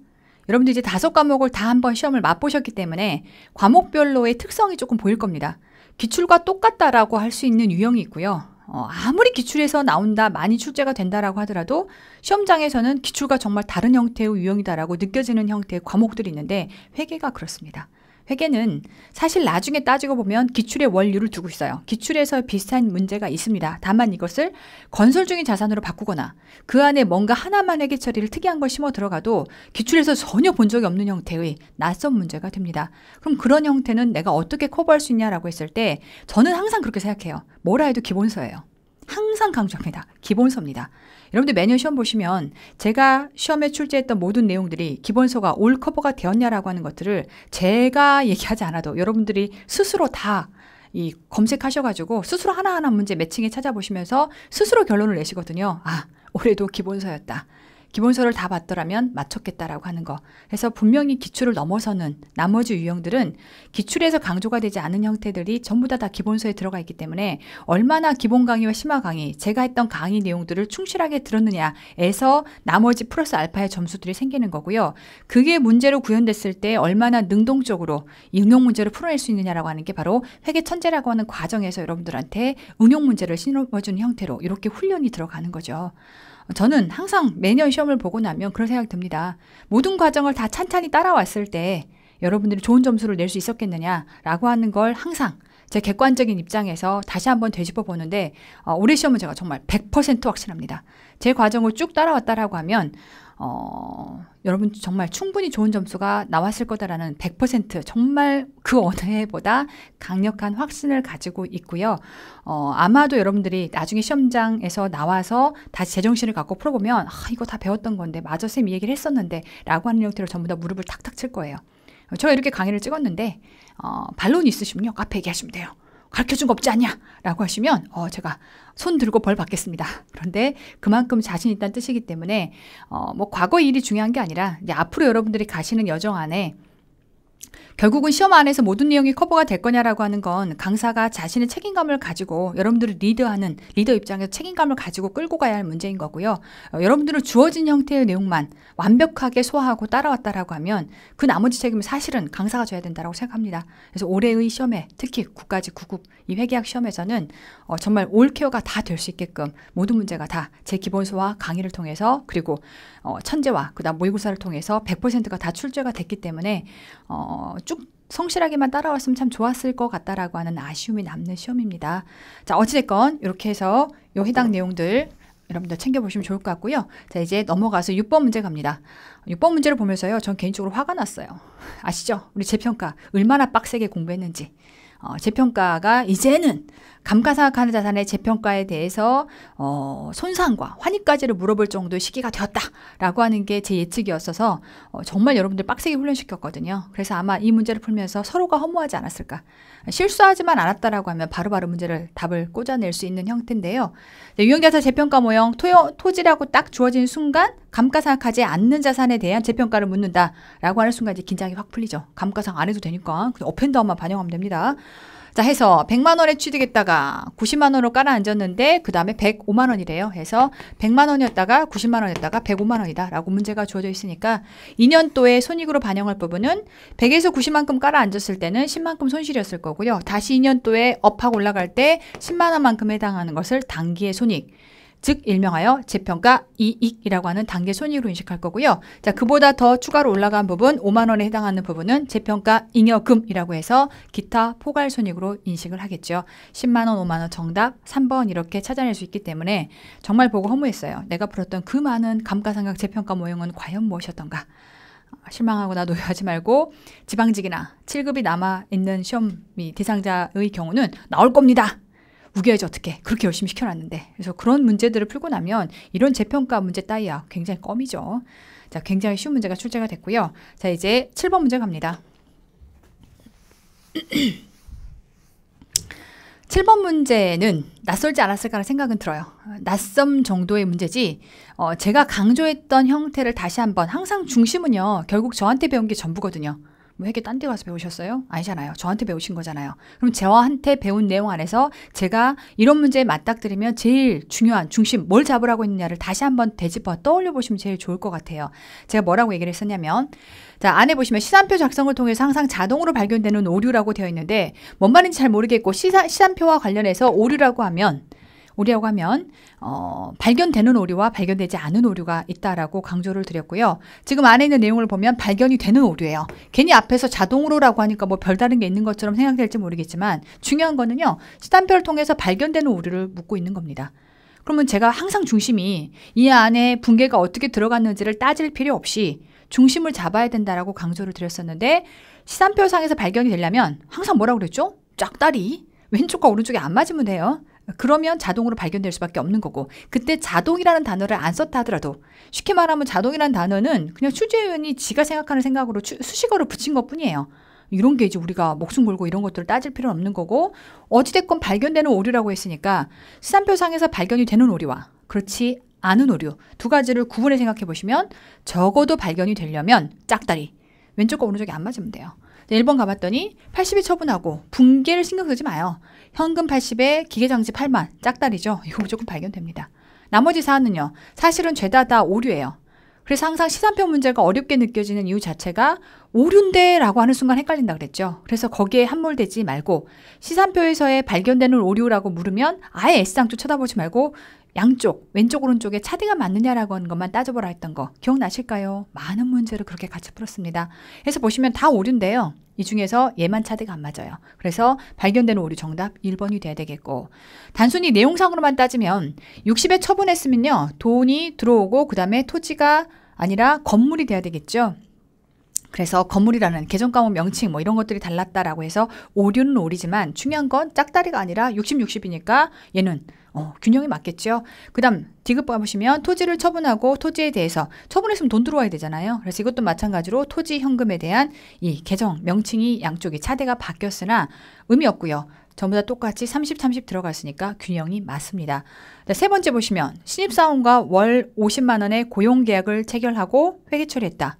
여러분들 이제 다섯 과목을 다 한번 시험을 맛보셨기 때문에 과목별로의 특성이 조금 보일 겁니다. 기출과 똑같다라고 할 수 있는 유형이 있고요. 어, 아무리 기출에서 나온다, 많이 출제가 된다라고 하더라도 시험장에서는 기출과 정말 다른 형태의 유형이다라고 느껴지는 형태의 과목들이 있는데 회계가 그렇습니다. 회계는 사실 나중에 따지고 보면 기출의 원류를 두고 있어요. 기출에서 비슷한 문제가 있습니다. 다만 이것을 건설 중인 자산으로 바꾸거나 그 안에 뭔가 하나만 회계 처리를 특이한 걸 심어 들어가도 기출에서 전혀 본 적이 없는 형태의 낯선 문제가 됩니다. 그럼 그런 형태는 내가 어떻게 커버할 수 있냐라고 했을 때 저는 항상 그렇게 생각해요. 뭐라 해도 기본서예요. 항상 강조합니다. 기본서입니다. 여러분들 매년 시험 보시면 제가 시험에 출제했던 모든 내용들이 기본서가 올 커버가 되었냐라고 하는 것들을 제가 얘기하지 않아도 여러분들이 스스로 다 이 검색하셔가지고 스스로 하나하나 문제 매칭에 찾아보시면서 스스로 결론을 내시거든요. 아, 올해도 기본서였다. 기본서를 다 봤더라면 맞췄겠다라고 하는 거. 그래서 분명히 기출을 넘어서는 나머지 유형들은 기출에서 강조가 되지 않은 형태들이 전부 다, 다 기본서에 들어가 있기 때문에 얼마나 기본 강의와 심화 강의, 제가 했던 강의 내용들을 충실하게 들었느냐에서 나머지 플러스 알파의 점수들이 생기는 거고요. 그게 문제로 구현됐을 때 얼마나 능동적으로 응용 문제를 풀어낼 수 있느냐라고 하는 게 바로 회계 천재라고 하는 과정에서 여러분들한테 응용 문제를 심어주는 형태로 이렇게 훈련이 들어가는 거죠. 저는 항상 매년 시험을 보고 나면 그런 생각이 듭니다. 모든 과정을 다 찬찬히 따라왔을 때 여러분들이 좋은 점수를 낼 수 있었겠느냐라고 하는 걸 항상 제 객관적인 입장에서 다시 한번 되짚어 보는데 어, 올해 시험은 제가 정말 100%확신합니다제 과정을 쭉 따라왔다라고 하면 어, 여러분 정말 충분히 좋은 점수가 나왔을 거다라는 100% 정말 그 어느 해보다 강력한 확신을 가지고 있고요. 어, 아마도 여러분들이 나중에 시험장에서 나와서 다시 제정신을 갖고 풀어보면 아, 이거 다 배웠던 건데 마저 쌤이 얘기를 했었는데 라고 하는 형태로 전부 다 무릎을 탁탁 칠 거예요. 제가 어, 이렇게 강의를 찍었는데 어, 반론이 있으시면요. 카페 얘기하시면 돼요. 가르쳐준 거 없지 않냐? 라고 하시면 어, 제가 손 들고 벌 받겠습니다. 그런데 그만큼 자신 있다는 뜻이기 때문에 어, 뭐 과거 일이 중요한 게 아니라 이제 앞으로 여러분들이 가시는 여정 안에 결국은 시험 안에서 모든 내용이 커버가 될 거냐라고 하는 건 강사가 자신의 책임감을 가지고 여러분들을 리드하는 리더 입장에서 책임감을 가지고 끌고 가야 할 문제인 거고요. 어, 여러분들은 주어진 형태의 내용만 완벽하게 소화하고 따라왔다라고 하면 그 나머지 책임은 사실은 강사가 져야 된다고 생각합니다. 그래서 올해의 시험에 특히 국가직 9급 이 회계학 시험에서는 어, 정말 올케어가 다 될 수 있게끔 모든 문제가 다 제기본소와 강의를 통해서 그리고 어, 천재와 그다음 모의고사를 통해서 100%가 다 출제가 됐기 때문에 어, 쭉 성실하게만 따라왔으면 참 좋았을 것 같다라고 하는 아쉬움이 남는 시험입니다. 자, 어찌됐건 이렇게 해서 요 해당 네. 내용들 여러분들 챙겨보시면 좋을 것 같고요. 자, 이제 넘어가서 6번 문제 갑니다. 6번 문제를 보면서요. 전 개인적으로 화가 났어요. [LAUGHS] 아시죠? 우리 재평가 얼마나 빡세게 공부했는지. 어, 재평가가 이제는 감가상각하는자산의 재평가에 대해서 어, 손상과 환희까지를 물어볼 정도의 시기가 되었다라고 하는 게 제 예측이었어서 어, 정말 여러분들 빡세게 훈련시켰거든요. 그래서 아마 이 문제를 풀면서 서로가 허무하지 않았을까. 실수하지만 않았다라고 하면 바로바로 바로 문제를 답을 꽂아낼 수 있는 형태인데요. 네, 유형자산 재평가 모형 토요, 토지라고 딱 주어진 순간 감가상각하지 않는 자산에 대한 재평가를 묻는다라고 하는 순간 이제 긴장이 확 풀리죠. 감가상 안 해도 되니까 그냥 어펜더만 반영하면 됩니다. 자 해서 100만 원에 취득했다가 90만 원으로 깔아앉았는데 그 다음에 105만 원이래요. 해서 100만 원이었다가 90만 원이었다가 105만 원이다라고 문제가 주어져 있으니까 2년도에 손익으로 반영할 부분은 100에서 90만큼 깔아앉았을 때는 10만큼 손실이었을 거고요. 다시 2년도에 업하고 올라갈 때 10만 원만큼 해당하는 것을 단기의 손익 즉 일명하여 재평가 이익이라고 하는 단계 손익으로 인식할 거고요. 자, 그보다 더 추가로 올라간 부분 5만 원에 해당하는 부분은 재평가 잉여금이라고 해서 기타 포괄 손익으로 인식을 하겠죠. 10만 원, 5만 원 정답 3번 이렇게 찾아낼 수 있기 때문에 정말 보고 허무했어요. 내가 풀었던 그 많은 감가상각 재평가 모형은 과연 무엇이었던가? 아, 실망하거나 노여하지 말고 지방직이나 7급이 남아 있는 시험이 대상자의 경우는 나올 겁니다. 우겨야지 어떻게 그렇게 열심히 시켜놨는데 그래서 그런 문제들을 풀고 나면 이런 재평가 문제 따위야 굉장히 껌이죠 자 굉장히 쉬운 문제가 출제가 됐고요 자 이제 7번 문제 갑니다 7번 [CLEARS THROAT] 문제는 낯설지 않았을까라는 생각은 들어요. 낯섦 정도의 문제지, 어, 제가 강조했던 형태를 다시 한번, 항상 중심은요, 결국 저한테 배운 게 전부거든요. 뭐 회계 딴 데 가서 배우셨어요? 아니잖아요. 저한테 배우신 거잖아요. 그럼 저한테 배운 내용 안에서 제가 이런 문제에 맞닥뜨리면 제일 중요한 중심 뭘 잡으라고 했느냐를 다시 한번 되짚어 떠올려 보시면 제일 좋을 것 같아요. 제가 뭐라고 얘기를 했었냐면 자 안에 보시면 시산표 작성을 통해 항상 자동으로 발견되는 오류라고 되어 있는데 뭔 말인지 잘 모르겠고 시사, 시산표와 관련해서 오류라고 하면 오리라고 하면 어, 발견되는 오류와 발견되지 않은 오류가 있다라고 강조를 드렸고요. 지금 안에 있는 내용을 보면 발견이 되는 오류예요. 괜히 앞에서 자동으로라고 하니까 뭐 별다른 게 있는 것처럼 생각될지 모르겠지만 중요한 거는요. 스탄표를 통해서 발견되는 오류를 묻고 있는 겁니다. 그러면 제가 항상 중심이 이 안에 붕괴가 어떻게 들어갔는지를 따질 필요 없이 중심을 잡아야 된다라고 강조를 드렸었는데 시산표상에서 발견이 되려면 항상 뭐라고 그랬죠? 쫙다리 왼쪽과 오른쪽이 안 맞으면 돼요. 그러면 자동으로 발견될 수밖에 없는 거고 그때 자동이라는 단어를 안 썼다 하더라도 쉽게 말하면 자동이라는 단어는 그냥 취재위원이 지가 생각하는 생각으로 추, 수식어를 붙인 것뿐이에요. 이런 게 이제 우리가 목숨 걸고 이런 것들을 따질 필요는 없는 거고 어찌됐건 발견되는 오류라고 했으니까 수산표상에서 발견이 되는 오류와 그렇지 않은 오류 두 가지를 구분해 생각해 보시면 적어도 발견이 되려면 짝다리 왼쪽과 오른쪽이 안 맞으면 돼요. 네, 일본 가봤더니 80일 처분하고 붕괴를 신경 쓰지 마요. 현금 80에 기계장치 8만 짝다리죠. 이거 무조건 발견됩니다. 나머지 사안은요. 사실은 죄다 다 오류예요. 그래서 항상 시산표 문제가 어렵게 느껴지는 이유 자체가 오륜인데 라고 하는 순간 헷갈린다 그랬죠. 그래서 거기에 함몰되지 말고 시산표에서의 발견되는 오류라고 물으면 아예 S상조 쳐다보지 말고 양쪽, 왼쪽, 오른쪽에 차디가 맞느냐라고 하는 것만 따져보라 했던 거 기억나실까요? 많은 문제를 그렇게 같이 풀었습니다. 해서 보시면 다 오류인데요. 이 중에서 얘만 차디가 안 맞아요. 그래서 발견되는 오류 정답 1번이 돼야 되겠고 단순히 내용상으로만 따지면 60에 처분했으면요. 돈이 들어오고 그 다음에 토지가 아니라 건물이 돼야 되겠죠. 그래서 건물이라는 계정 과목 명칭 뭐 이런 것들이 달랐다라고 해서 오류는 오리지만 중요한 건 짝다리가 아니라 60, 60이니까 얘는 어, 균형이 맞겠죠. 그다음 디귿 봐보시면 토지를 처분하고 토지에 대해서 처분했으면 돈 들어와야 되잖아요. 그래서 이것도 마찬가지로 토지 현금에 대한 이계정 명칭이 양쪽이 차대가 바뀌었으나 의미 없고요. 전부 다 똑같이 30, 30 들어갔으니까 균형이 맞습니다. 세 번째 보시면 신입사원과 월 50만 원의 고용 계약을 체결하고 회계 처리했다.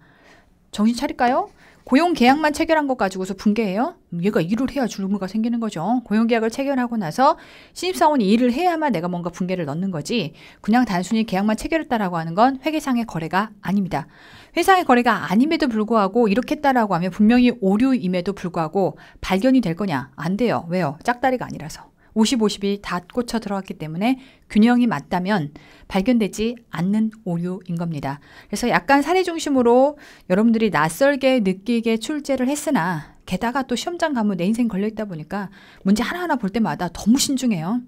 정신 차릴까요? 고용 계약만 체결한 것 가지고서 붕괴해요 얘가 일을 해야 주무가 생기는 거죠. 고용 계약을 체결하고 나서 신입사원이 일을 해야만 내가 뭔가 붕괴를 넣는 거지. 그냥 단순히 계약만 체결했다라고 하는 건 회계상의 거래가 아닙니다. 회상의 거래가 아님에도 불구하고 이렇게 했다라고 하면 분명히 오류임에도 불구하고 발견이 될 거냐? 안 돼요. 왜요? 짝다리가 아니라서. 50, 50이 다 꽂혀 들어갔기 때문에 균형이 맞다면 발견되지 않는 오류인 겁니다. 그래서 약간 사례 중심으로 여러분들이 낯설게 느끼게 출제를 했으나 게다가 또 시험장 가면 내 인생 걸려있다 보니까 문제 하나하나 볼 때마다 너무 신중해요.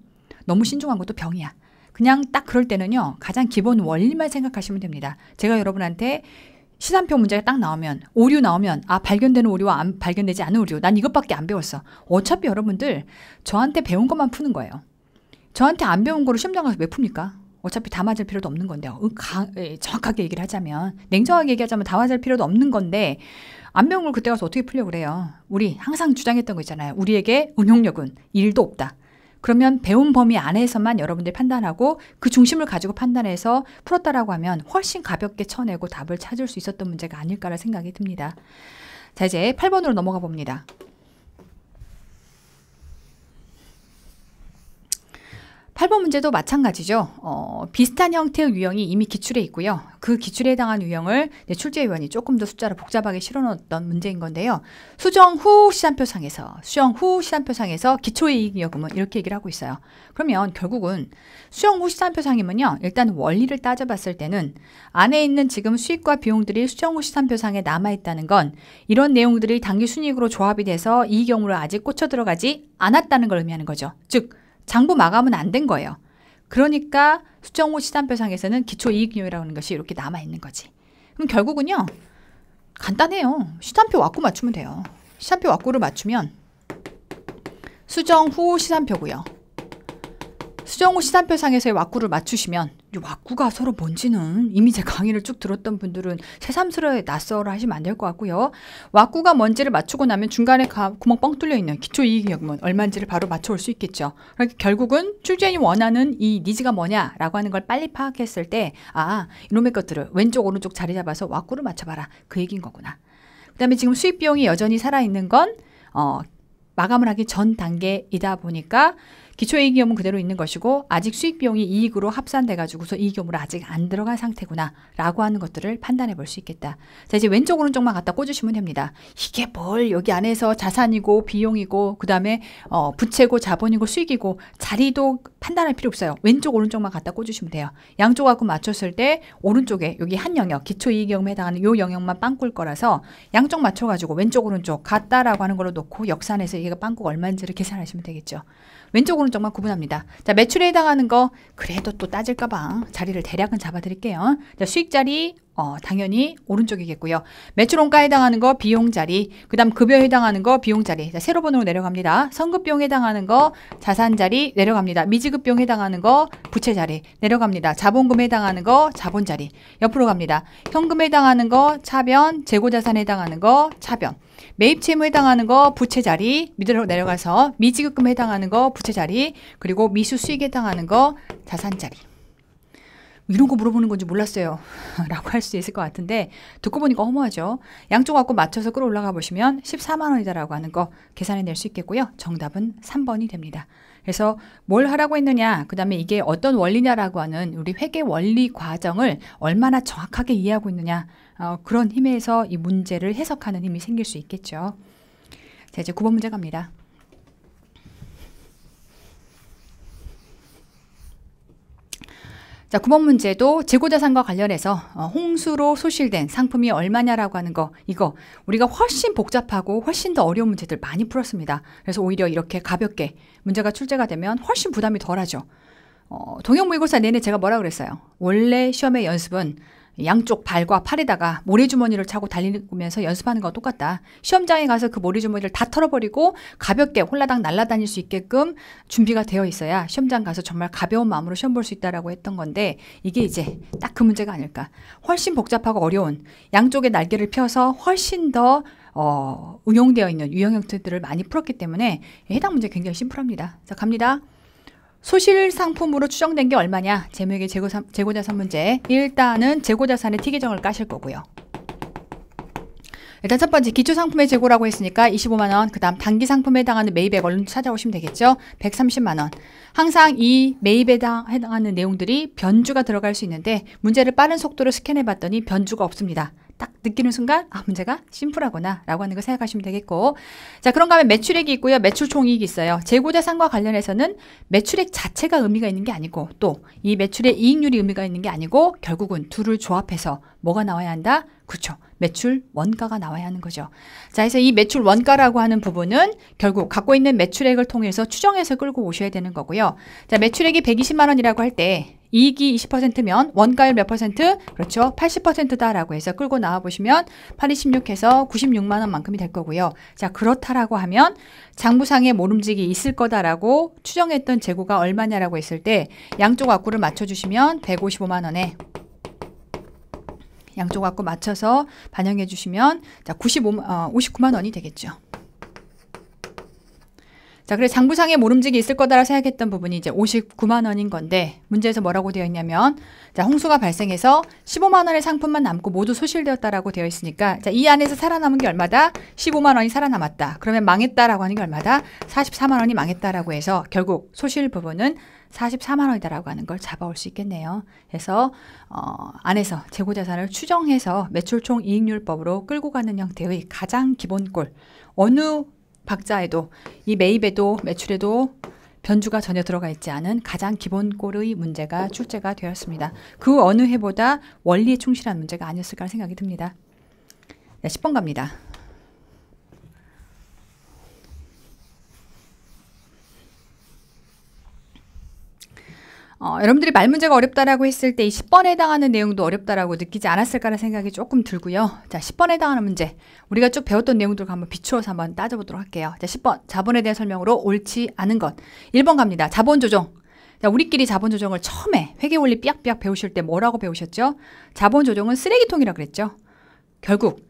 너무 신중한 것도 병이야. 그냥 딱 그럴 때는요. 가장 기본 원리만 생각하시면 됩니다. 제가 여러분한테 시산표 문제가 딱 나오면 오류 나오면 아 발견되는 오류와 안 발견되지 않은 오류 난 이것밖에 안 배웠어. 어차피 여러분들 저한테 배운 것만 푸는 거예요. 저한테 안 배운 거를 시험장 가서 왜 풉니까? 어차피 다 맞을 필요도 없는 건데요. 어, 가, 예, 정확하게 얘기를 하자면 냉정하게 얘기하자면 다 맞을 필요도 없는 건데 안병을 그때 가서 어떻게 풀려 그래요. 우리 항상 주장했던 거 있잖아요. 우리에게 운용력은 일도 없다. 그러면 배운 범위 안에서만 여러분들 판단하고 그 중심을 가지고 판단해서 풀었다라고 하면 훨씬 가볍게 쳐내고 답을 찾을 수 있었던 문제가 아닐까라 생각이 듭니다. 자, 이제 8번으로 넘어가 봅니다. 8번 문제도 마찬가지죠. 어, 비슷한 형태의 유형이 이미 기출에 있고요. 그 기출에 해당한 유형을 출제위원이 조금 더 숫자를 복잡하게 실어놓았던 문제인 건데요. 수정 후 시산표상에서 수정 후 시산표상에서 기초의 이익 여금은 이렇게 얘기를 하고 있어요. 그러면 결국은 수정 후 시산표상이면요. 일단 원리를 따져봤을 때는 안에 있는 지금 수익과 비용들이 수정 후 시산표상에 남아있다는 건 이런 내용들이 당기 순이익으로 조합이 돼서 이경우를 아직 꽂혀 들어가지 않았다는 걸 의미하는 거죠. 즉 장부 마감은 안 된 거예요. 그러니까 수정후 시단표상에서는 기초이익률이라는 것이 이렇게 남아있는 거지. 그럼 결국은요. 간단해요. 시단표 왁구 맞추면 돼요. 시단표 왁구를 맞추면 수정후 시단표고요. 수정호 시산표상에서의 와꾸를 맞추시면 이와꾸가 서로 뭔지는 이미 제 강의를 쭉 들었던 분들은 새삼스레 러 낯설어 하시면 안 될 것 같고요. 와꾸가 뭔지를 맞추고 나면 중간에 가, 구멍 뻥 뚫려 있는 기초 이익이면 얼마인지를 바로 맞춰올 수 있겠죠. 그러니까 결국은 출제인이 원하는 이 니즈가 뭐냐라고 하는 걸 빨리 파악했을 때 아 이놈의 것들을 왼쪽 오른쪽 자리 잡아서 와꾸를 맞춰봐라 그 얘기인 거구나. 그다음에 지금 수입 비용이 여전히 살아있는 건 어, 마감을 하기 전 단계이다 보니까 기초이익이험은 그대로 있는 것이고 아직 수익비용이 이익으로 합산돼 가지고서 이익이험으로 아직 안 들어간 상태구나라고 하는 것들을 판단해 볼 수 있겠다. 자 이제 왼쪽 오른쪽만 갖다 꽂으시면 됩니다. 이게 뭘 여기 안에서 자산이고 비용이고 그 다음에 어, 부채고 자본이고 수익이고 자리도 판단할 필요 없어요. 왼쪽 오른쪽만 갖다 꽂으시면 돼요. 양쪽하고 맞췄을 때 오른쪽에 여기 한 영역 기초이익이험에 해당하는 요 영역만 빵꿀 거라서 양쪽 맞춰가지고 왼쪽 오른쪽 같다라고 하는 걸로 놓고 역산해서 얘가 빵꾸 얼마인지를 계산하시면 되겠죠. 왼쪽 오른쪽만 구분합니다. 자, 매출에 해당하는 거 그래도 또 따질까봐 자리를 대략은 잡아드릴게요. 자, 수익 자리 어, 당연히 오른쪽이겠고요. 매출 원가에 해당하는 거 비용 자리, 그 다음 급여에 해당하는 거 비용 자리. 자, 세로 번호로 내려갑니다. 선급비용에 해당하는 거 자산 자리 내려갑니다. 미지급비용에 해당하는 거 부채 자리 내려갑니다. 자본금에 해당하는 거 자본 자리 옆으로 갑니다. 현금에 해당하는 거 차변, 재고자산에 해당하는 거 차변. 매입 채무에 해당하는 거 부채 자리, 밑으로 내려가서 미지급금에 해당하는 거 부채 자리, 그리고 미수 수익에 해당하는 거 자산 자리. 이런 거 물어보는 건지 몰랐어요. [LAUGHS] 라고 할 수 있을 것 같은데, 듣고 보니까 허무하죠. 양쪽 갖고 맞춰서 끌어올라가 보시면 14만원이다라고 하는 거 계산해 낼 수 있겠고요. 정답은 3번이 됩니다. 그래서 뭘 하라고 했느냐, 그 다음에 이게 어떤 원리냐라고 하는 우리 회계 원리 과정을 얼마나 정확하게 이해하고 있느냐, 어, 그런 힘에서 이 문제를 해석하는 힘이 생길 수 있겠죠. 자, 이제 9번 문제 갑니다. 자, 9번 문제도 재고자산과 관련해서 어, 홍수로 소실된 상품이 얼마냐라고 하는 거, 이거 우리가 훨씬 복잡하고 훨씬 더 어려운 문제들 많이 풀었습니다. 그래서 오히려 이렇게 가볍게 문제가 출제가 되면 훨씬 부담이 덜하죠. 어, 동영모의고사 내내 제가 뭐라 그랬어요? 원래 시험의 연습은 양쪽 발과 팔에다가 모래주머니를 차고 달리면서 연습하는 거 똑같다. 시험장에 가서 그 모래주머니를 다 털어버리고 가볍게 홀라당 날아다닐 수 있게끔 준비가 되어 있어야 시험장 가서 정말 가벼운 마음으로 시험 볼 수 있다라고 했던 건데 이게 이제 딱 그 문제가 아닐까. 훨씬 복잡하고 어려운 양쪽에 날개를 펴서 훨씬 더 어, 응용되어 있는 유형 형태들을 많이 풀었기 때문에 해당 문제 굉장히 심플합니다. 자, 갑니다. 소실 상품으로 추정된 게 얼마냐? 재무에게 재고 자산 문제. 일단은 재고자산의 티계정을 까실 거고요. 일단 첫 번째 기초 상품의 재고라고 했으니까 25만 원. 그다음 단기 상품에 해당하는 매입액 얼른 찾아오시면 되겠죠. 130만 원. 항상 이 매입에 해당하는 내용들이 변주가 들어갈 수 있는데 문제를 빠른 속도로 스캔해 봤더니 변주가 없습니다. 딱 느끼는 순간 아 문제가 심플하구나 라고 하는 걸 생각하시면 되겠고 자 그런가 하면 매출액이 있고요 매출총이익이 있어요 재고자산과 관련해서는 매출액 자체가 의미가 있는 게 아니고 또 이 매출의 이익률이 의미가 있는 게 아니고 결국은 둘을 조합해서 뭐가 나와야 한다 그렇죠 매출 원가가 나와야 하는 거죠. 자, 그래서 이 매출 원가라고 하는 부분은 결국 갖고 있는 매출액을 통해서 추정해서 끌고 오셔야 되는 거고요. 자, 매출액이 120만 원이라고 할 때 이익이 20%면 원가율 몇 퍼센트? 그렇죠. 80%다라고 해서 끌고 나와 보시면 8 2 6에서 96만 원만큼이 될 거고요. 자, 그렇다라고 하면 장부상에 모름지기 있을 거다라고 추정했던 재고가 얼마냐라고 했을 때 양쪽 악구를 맞춰 주시면 155만 원에 양쪽 갖고 맞춰서 반영해 주시면 자 95, 어, 59만 원이 되겠죠. 자, 그래서 장부상에 모름지기 있을 거다라 생각했던 부분이 이제 59만 원인 건데 문제에서 뭐라고 되어 있냐면 자, 홍수가 발생해서 15만 원의 상품만 남고 모두 소실되었다라고 되어 있으니까 자, 이 안에서 살아남은 게 얼마다? 15만 원이 살아남았다. 그러면 망했다라고 하는 게 얼마다? 44만 원이 망했다라고 해서 결국 소실 부분은 44만 원이다라고 하는 걸 잡아올 수 있겠네요. 그래서 어, 안에서 재고 자산을 추정해서 매출총 이익률법으로 끌고 가는 형태의 가장 기본골 어느 박자에도 이 매입에도 매출에도 변주가 전혀 들어가 있지 않은 가장 기본골의 문제가 출제가 되었습니다. 그 어느 해보다 원리에 충실한 문제가 아니었을까 생각이 듭니다. 네, 10번 갑니다. 어, 여러분들이 말 문제가 어렵다라고 했을 때 이 10번에 해당하는 내용도 어렵다라고 느끼지 않았을까라는 생각이 조금 들고요. 자, 10번에 해당하는 문제. 우리가 쭉 배웠던 내용들과 한번 비추어서 한번 따져보도록 할게요. 자, 10번. 자본에 대한 설명으로 옳지 않은 것. 1번 갑니다. 자본 조정. 자, 우리끼리 자본 조정을 처음에 회계 원리 삐약삐약 배우실 때 뭐라고 배우셨죠? 자본 조정은 쓰레기통이라 그랬죠. 결국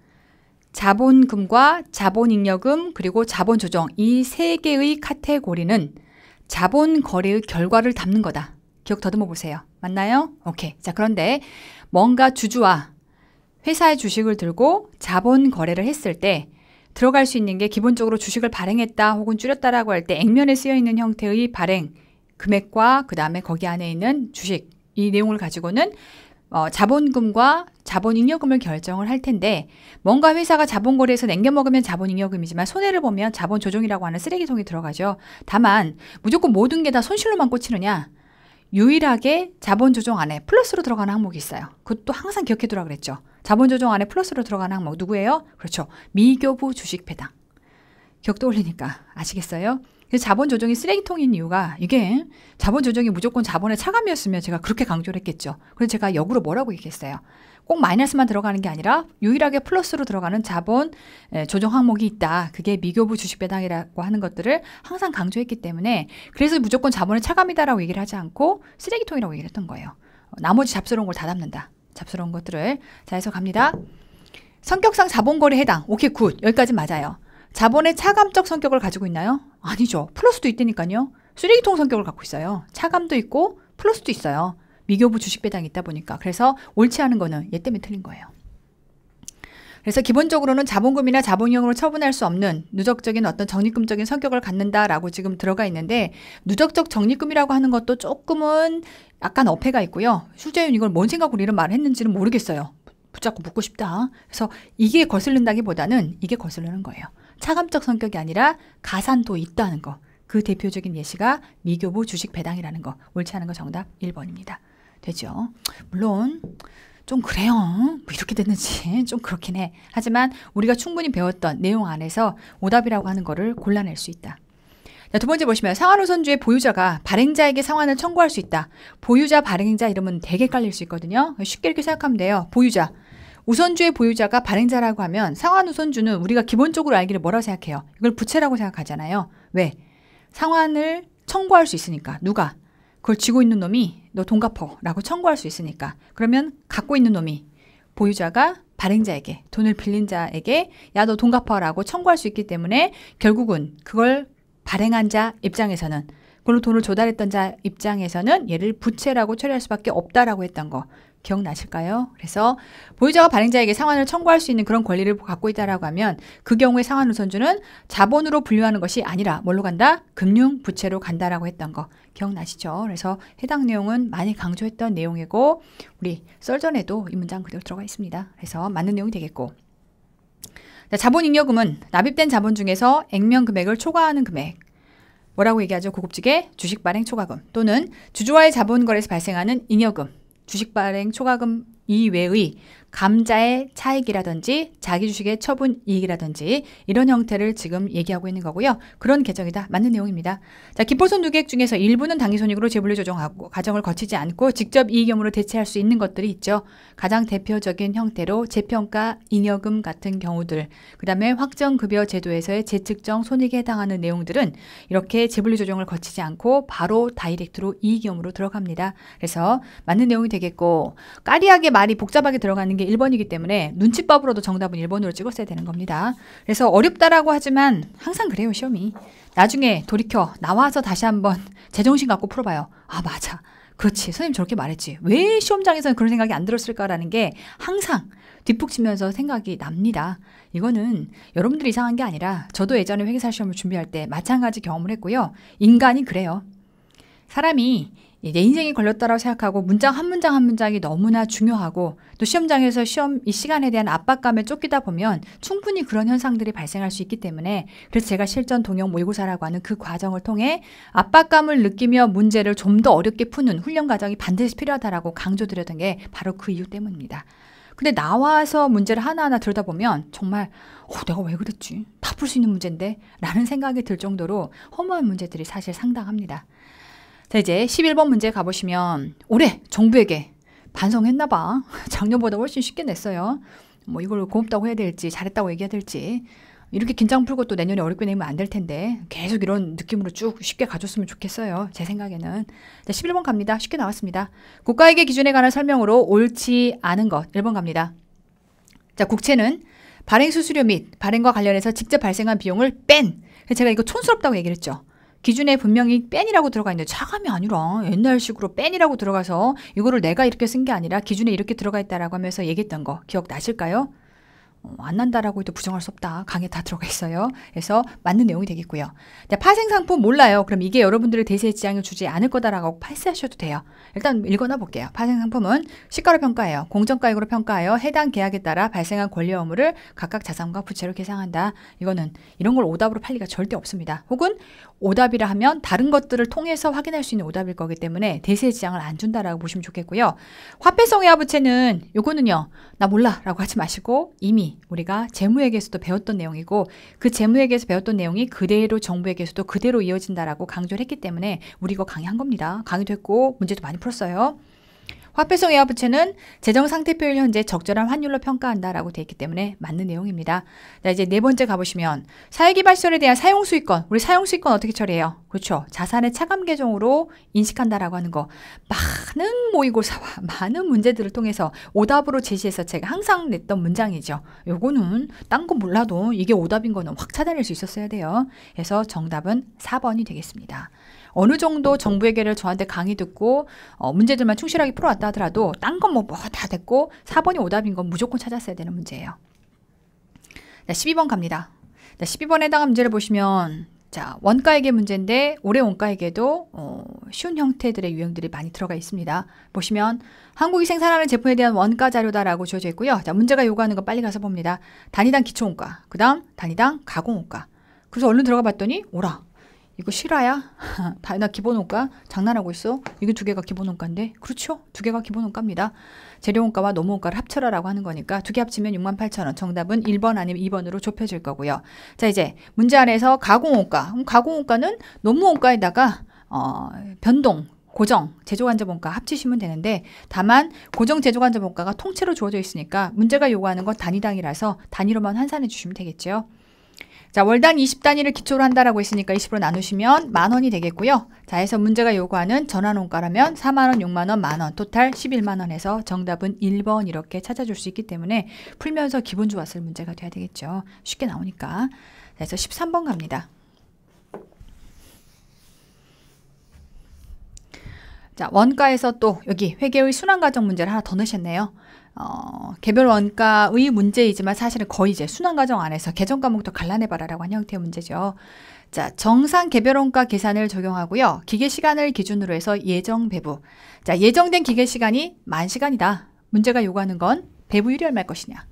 자본금과 자본잉여금 그리고 자본조정 이 세 개의 카테고리는 자본거래의 결과를 담는 거다. 기억 더듬어 보세요. 맞나요? 오케이. 자, 그런데 뭔가 주주와 회사의 주식을 들고 자본 거래를 했을 때 들어갈 수 있는 게 기본적으로 주식을 발행했다 혹은 줄였다라고 할 때 액면에 쓰여 있는 형태의 발행 금액과 그 다음에 거기 안에 있는 주식 이 내용을 가지고는 어, 자본금과 자본잉여금을 결정을 할 텐데 뭔가 회사가 자본거래에서 냉겨먹으면 자본잉여금이지만 손해를 보면 자본조정이라고 하는 쓰레기통이 들어가죠. 다만 무조건 모든 게 다 손실로만 꽂히느냐 유일하게 자본 조정 안에 플러스로 들어가는 항목이 있어요. 그것도 항상 기억해 두라 그랬죠. 자본 조정 안에 플러스로 들어가는 항목 누구예요? 그렇죠. 미교부 주식 배당. 기억 떠올리니까 아시겠어요? 자본 조정이 쓰레기통인 이유가 이게 자본 조정이 무조건 자본의 차감이었으면 제가 그렇게 강조를 했겠죠. 그래서 제가 역으로 뭐라고 얘기했어요. 꼭 마이너스만 들어가는 게 아니라 유일하게 플러스로 들어가는 자본 예, 조정 항목이 있다. 그게 미교부 주식 배당이라고 하는 것들을 항상 강조했기 때문에 그래서 무조건 자본은 차감이다라고 얘기를 하지 않고 쓰레기통이라고 얘기를 했던 거예요. 어, 나머지 잡스러운 걸 다 담는다. 잡스러운 것들을 자 해서 갑니다. 성격상 자본거래 해당. 오케이 굿. 여기까지 맞아요. 자본의 차감적 성격을 가지고 있나요? 아니죠. 플러스도 있다니까요. 쓰레기통 성격을 갖고 있어요. 차감도 있고 플러스도 있어요. 미교부 주식 배당이 있다 보니까 그래서 옳지 않은 거는 얘 때문에 틀린 거예요. 그래서 기본적으로는 자본금이나 자본형으로 처분할 수 없는 누적적인 어떤 적립금적인 성격을 갖는다라고 지금 들어가 있는데 누적적 적립금이라고 하는 것도 조금은 약간 어폐가 있고요. 수재윤 이걸 뭔 생각으로 이런 말을 했는지는 모르겠어요. 붙잡고 묻고 싶다. 그래서 이게 거슬른다기보다는 이게 거슬리는 거예요. 차감적 성격이 아니라 가산도 있다는 거. 그 대표적인 예시가 미교부 주식 배당이라는 거. 옳지 않은 거 정답 1번입니다. 되죠. 물론 좀 그래요. 뭐 이렇게 됐는지 [LAUGHS] 좀 그렇긴 해. 하지만 우리가 충분히 배웠던 내용 안에서 오답이라고 하는 거를 골라낼 수 있다. 자, 두 번째 보시면 상환우선주의 보유자가 발행자에게 상환을 청구할 수 있다. 보유자, 발행자 이름은 되게 깔릴 수 있거든요. 쉽게 이렇게 생각하면 돼요. 보유자. 우선주의 보유자가 발행자라고 하면 상환우선주는 우리가 기본적으로 알기를 뭐라고 생각해요? 이걸 부채라고 생각하잖아요. 왜? 상환을 청구할 수 있으니까. 누가? 그걸 쥐고 있는 놈이 너 돈 갚어라고 청구할 수 있으니까 그러면 갖고 있는 놈이 보유자가 발행자에게 돈을 빌린 자에게 야 너 돈 갚아라고 청구할 수 있기 때문에 결국은 그걸 발행한 자 입장에서는 그걸로 돈을 조달했던 자 입장에서는 얘를 부채라고 처리할 수밖에 없다라고 했던 거 기억나실까요? 그래서 보유자가 발행자에게 상환을 청구할 수 있는 그런 권리를 갖고 있다라고 하면 그 경우에 상환 우선주는 자본으로 분류하는 것이 아니라 뭘로 간다? 금융 부채로 간다라고 했던 거 기억나시죠? 그래서 해당 내용은 많이 강조했던 내용이고 우리 썰전에도 이 문장 그대로 들어가 있습니다. 그래서 맞는 내용이 되겠고 자본잉여금은 납입된 자본 중에서 액면 금액을 초과하는 금액 뭐라고 얘기하죠? 고급지게 주식 발행 초과금 또는 주주와의 자본 거래에서 발생하는 잉여금 주식 발행 초과금 이외의 감자의 차익이라든지 자기주식의 처분 이익이라든지 이런 형태를 지금 얘기하고 있는 거고요. 그런 계정이다. 맞는 내용입니다. 자, 기포손 누객 중에서 일부는 당기손익으로 재분류 조정하고 과정을 거치지 않고 직접 이익염으로 대체할 수 있는 것들이 있죠. 가장 대표적인 형태로 재평가 잉여금 같은 경우들, 그 다음에 확정급여 제도에서의 재측정 손익에 해당하는 내용들은 이렇게 재분류 조정을 거치지 않고 바로 다이렉트로 이익염으로 들어갑니다. 그래서 맞는 내용이 되겠고 까리하게 말이 복잡하게 들어가는 게정 1번이기 때문에 눈치밥으로도 정답은 1번으로 찍었어야 되는 겁니다. 그래서 어렵다라고 하지만 항상 그래요, 시험이. 나중에 돌이켜 나와서 다시 한번 [LAUGHS] 제정신 갖고 풀어봐요. 아, 맞아. 그렇지. 선생님 저렇게 말했지. 왜 시험장에서는 그런 생각이 안 들었을까라는 게 항상 뒷북치면서 생각이 납니다. 이거는 여러분들이 이상한 게 아니라 저도 예전에 회계사 시험을 준비할 때 마찬가지 경험을 했고요. 인간이 그래요. 사람이 내 인생이 걸렸다라고 생각하고 문장 한 문장 한 문장이 너무나 중요하고 또 시험장에서 시험 이 시간에 대한 압박감에 쫓기다 보면 충분히 그런 현상들이 발생할 수 있기 때문에 그래서 제가 실전 동영 모의고사라고 하는 그 과정을 통해 압박감을 느끼며 문제를 좀 더 어렵게 푸는 훈련 과정이 반드시 필요하다라고 강조드렸던 게 바로 그 이유 때문입니다. 근데 나와서 문제를 하나하나 들여다보면 정말 어, 내가 왜 그랬지? 다 풀 수 있는 문제인데? 라는 생각이 들 정도로 허무한 문제들이 사실 상당합니다. 자, 이제 11번 문제 가보시면 올해 정부에게 반성했나 봐. [LAUGHS] 작년보다 훨씬 쉽게 냈어요. 뭐 이걸 고맙다고 해야 될지 잘했다고 얘기해야 될지 이렇게 긴장 풀고 또 내년에 어렵게 내면 안 될 텐데 계속 이런 느낌으로 쭉 쉽게 가줬으면 좋겠어요. 제 생각에는. 자, 11번 갑니다. 쉽게 나왔습니다. 국가에게 기준에 관한 설명으로 옳지 않은 것. 1번 갑니다. 자, 국채는 발행 수수료 및 발행과 관련해서 직접 발생한 비용을 뺀. 제가 이거 촌스럽다고 얘기를 했죠. 기준에 분명히 뺀이라고 들어가 있는데 차감이 아니라 옛날식으로 뺀이라고 들어가서 이거를 내가 이렇게 쓴 게 아니라 기준에 이렇게 들어가 있다라고 하면서 얘기했던 거 기억나실까요? 어, 안 난다라고 해도 부정할 수 없다. 강에 다 들어가 있어요. 그래서 맞는 내용이 되겠고요. 파생상품 몰라요. 그럼 이게 여러분들의 대세에지장을 주지 않을 거다라고 팔스하셔도 돼요. 일단 읽어나 볼게요. 파생상품은 시가로 평가해요. 공정가액으로 평가하여 해당 계약에 따라 발생한 권리 의무를 각각 자산과 부채로 계상한다. 이거는 이런 걸 오답으로 팔리가 절대 없습니다. 혹은 오답이라 하면 다른 것들을 통해서 확인할 수 있는 오답일 거기 때문에 대세 지향을 안 준다라고 보시면 좋겠고요. 화폐성 외화부채는 요거는요. 나 몰라라고 하지 마시고 이미 우리가 재무에게서도 배웠던 내용이고 그 재무에게서 배웠던 내용이 그대로 정부에게서도 그대로 이어진다라고 강조를 했기 때문에 우리 이거 강의한 겁니다. 강의도했고 문제도 많이 풀었어요. 화폐성에어부채는 재정 상태표를 현재 적절한 환율로 평가한다라고 되어 있기 때문에 맞는 내용입니다. 자, 이제 네 번째 가보시면 사회개발시설에 대한 사용수익권. 우리 사용수익권 어떻게 처리해요? 그렇죠. 자산의 차감 계정으로 인식한다라고 하는 거. 많은 모의고사와 [LAUGHS] 많은 문제들을 통해서 오답으로 제시해서 제가 항상 냈던 문장이죠. 요거는 딴 거 몰라도 이게 오답인 거는 확 찾아낼 수 있었어야 돼요. 그래서 정답은 4번이 되겠습니다. 어느 정도 정부 의견를 저한테 강의 듣고 어, 문제들만 충실하게 풀어왔다 하더라도 딴 건뭐다 뭐 됐고 4번이 오답인 건 무조건 찾았어야 되는 문제예요. 자, 12번 갑니다. 자, 12번에 해당한 문제를 보시면 자, 원가에게 문제인데 올해 원가에게도 어, 쉬운 형태들의 유형들이 많이 들어가 있습니다. 보시면 한국이 생산하는 제품에 대한 원가 자료다라고 주어져 있고요. 자, 문제가 요구하는 거 빨리 가서 봅니다. 단위당 기초원가, 그 다음 단위당 가공원가. 그래서 얼른 들어가 봤더니 오라. 이거 실화야? [LAUGHS] 나 기본 원가? 장난하고 있어? 이게 두 개가 기본 원가인데? 그렇죠. 두 개가 기본 원가입니다. 재료 원가와 노무 원가를 합쳐라라고 하는 거니까 두 개 합치면 6 8 0 0원 정답은 1번 아니면 2번으로 좁혀질 거고요. 자, 이제 문제 안에서 가공 원가. 그럼 가공 원가는 노무 원가에다가 어, 변동, 고정 제조관자원가 합치시면 되는데 다만 고정 제조관자원가가 통째로 주어져 있으니까 문제가 요구하는 건 단위당이라서 단위로만 환산해 주시면 되겠죠. 자, 월당 20단위를 기초로 한다라고 했으니까 20으로 나누시면 만원이 되겠고요. 자, 해서 문제가 요구하는 전환원가라면 4만원, 6만원, 만원, 토탈 11만원에서 정답은 1번 이렇게 찾아줄 수 있기 때문에 풀면서 기분 좋았을 문제가 돼야 되겠죠. 쉽게 나오니까. 자, 해서 13번 갑니다. 자, 원가에서 또 여기 회계의 순환과정 문제를 하나 더 넣으셨네요. 어, 개별 원가의 문제이지만 사실은 거의 이제 순환 과정 안에서 개정 과목도 갈라내봐라라고 한 형태의 문제죠. 자, 정상 개별 원가 계산을 적용하고요. 기계 시간을 기준으로 해서 예정 배부. 자, 예정된 기계 시간이 만 시간이다. 문제가 요구하는 건 배부율이 얼마일 것이냐.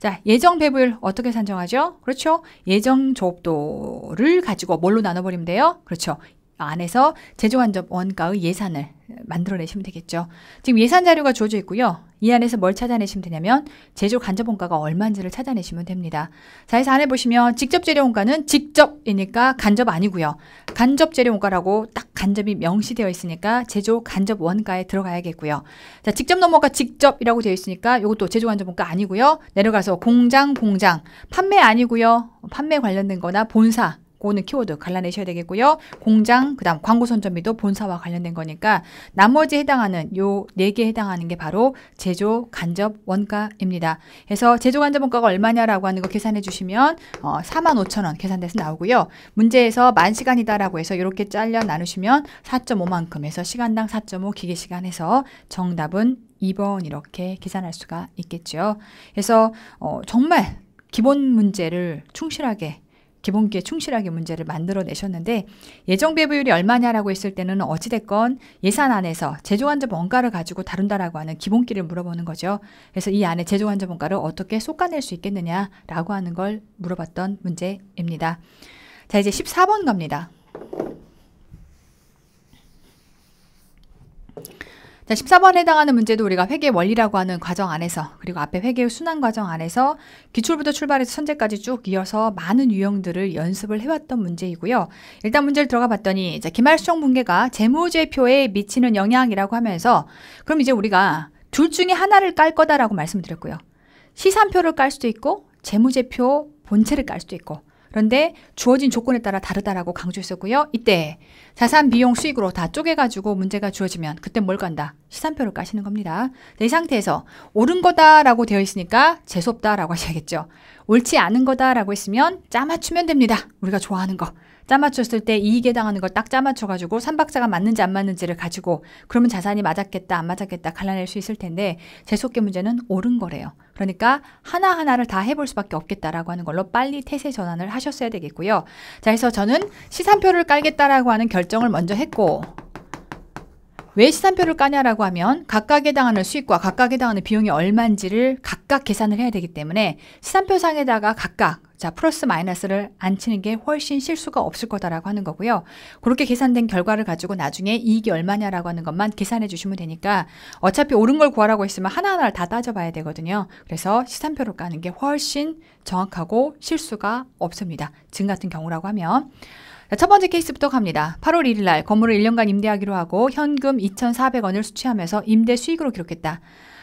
자, 예정 배부율 어떻게 산정하죠? 그렇죠. 예정 조업도를 가지고 뭘로 나눠버리면 돼요? 그렇죠. 안에서 제조간접 원가의 예산을 만들어내시면 되겠죠. 지금 예산 자료가 주어져 있고요. 이 안에서 뭘 찾아내시면 되냐면 제조 간접 원가가 얼마인지를 찾아내시면 됩니다. 자에서 안에 보시면 직접 재료 원가는 직접이니까 간접 아니고요. 간접 재료 원가라고 딱 간접이 명시되어 있으니까 제조 간접 원가에 들어가야겠고요. 자, 직접 넘어가 직접이라고 되어 있으니까 이것도 제조 간접 원가 아니고요. 내려가서 공장 공장 판매 아니고요. 판매 관련된 거나 본사 오는 키워드 갈라내셔야 되겠고요. 공장, 그 다음 광고 선전비도 본사와 관련된 거니까 나머지 해당하는 요 네 개 해당하는 게 바로 제조 간접 원가입니다. 그래서 제조 간접 원가가 얼마냐라고 하는 거 계산해 주시면 어, 4만 5천 원 계산돼서 나오고요. 문제에서 만 시간이다라고 해서 이렇게 잘려 나누시면 4.5만큼 해서 시간당 4.5 기계시간 해서 정답은 2번 이렇게 계산할 수가 있겠죠. 그래서 어, 정말 기본 문제를 충실하게 기본기에 충실하게 문제를 만들어내셨는데 예정 배부율이 얼마냐라고 했을 때는 어찌됐건 예산 안에서 제조환자 원가를 가지고 다룬다라고 하는 기본기를 물어보는 거죠. 그래서 이 안에 제조환자 원가를 어떻게 쏟아낼수 있겠느냐라고 하는 걸 물어봤던 문제입니다. 자 이제 14번 갑니다. 자, 14번에 해당하는 문제도 우리가 회계 원리라고 하는 과정 안에서 그리고 앞에 회계의 순환 과정 안에서 기출부터 출발해서 선재까지쭉 이어서 많은 유형들을 연습을 해왔던 문제이고요. 일단 문제를 들어가 봤더니 자, 기말 수정 분계가 재무제표에 미치는 영향이라고 하면서 그럼 이제 우리가 둘 중에 하나를 깔 거다라고 말씀드렸고요. 시산표를 깔 수도 있고 재무제표 본체를 깔 수도 있고 그런데 주어진 조건에 따라 다르다라고 강조했었고요. 이때 자산 비용 수익으로 다 쪼개가지고 문제가 주어지면 그때 뭘 간다? 시산표를 까시는 겁니다. 네, 이 상태에서 옳은 거다라고 되어 있으니까 재수없다라고 하셔야겠죠. 옳지 않은 거다라고 했으면 짜맞추면 됩니다. 우리가 좋아하는 거. 짜맞췄을 때 이익에 당하는 걸 딱 짜맞춰가지고 3박자가 맞는지 안 맞는지를 가지고 그러면 자산이 맞았겠다 안 맞았겠다 갈라낼 수 있을 텐데 재속없 문제는 옳은 거래요. 그러니까 하나하나를 다 해볼 수밖에 없겠다라고 하는 걸로 빨리 태세 전환을 하셨어야 되겠고요. 자, 그래서 저는 시산표를 깔겠다라고 하는 결정을 먼저 했고 왜 시산표를 까냐라고 하면 각각에 해당하는 수익과 각각에 해당하는 비용이 얼마인지를 각각 계산을 해야 되기 때문에 시산표상에다가 각각 자 플러스 마이너스를 안 치는 게 훨씬 실수가 없을 거다라고 하는 거고요. 그렇게 계산된 결과를 가지고 나중에 이익이 얼마냐라고 하는 것만 계산해 주시면 되니까 어차피 옳은 걸 구하라고 했으면 하나하나를 다 따져봐야 되거든요. 그래서 시산표를 까는 게 훨씬 정확하고 실수가 없습니다. 지금 같은 경우라고 하면 첫 번째 케이스부터 갑니다. 8월 1일 날 건물을 1년간 임대하기로 하고 현금 2,400원을 수취하면서 임대 수익으로 기록했다.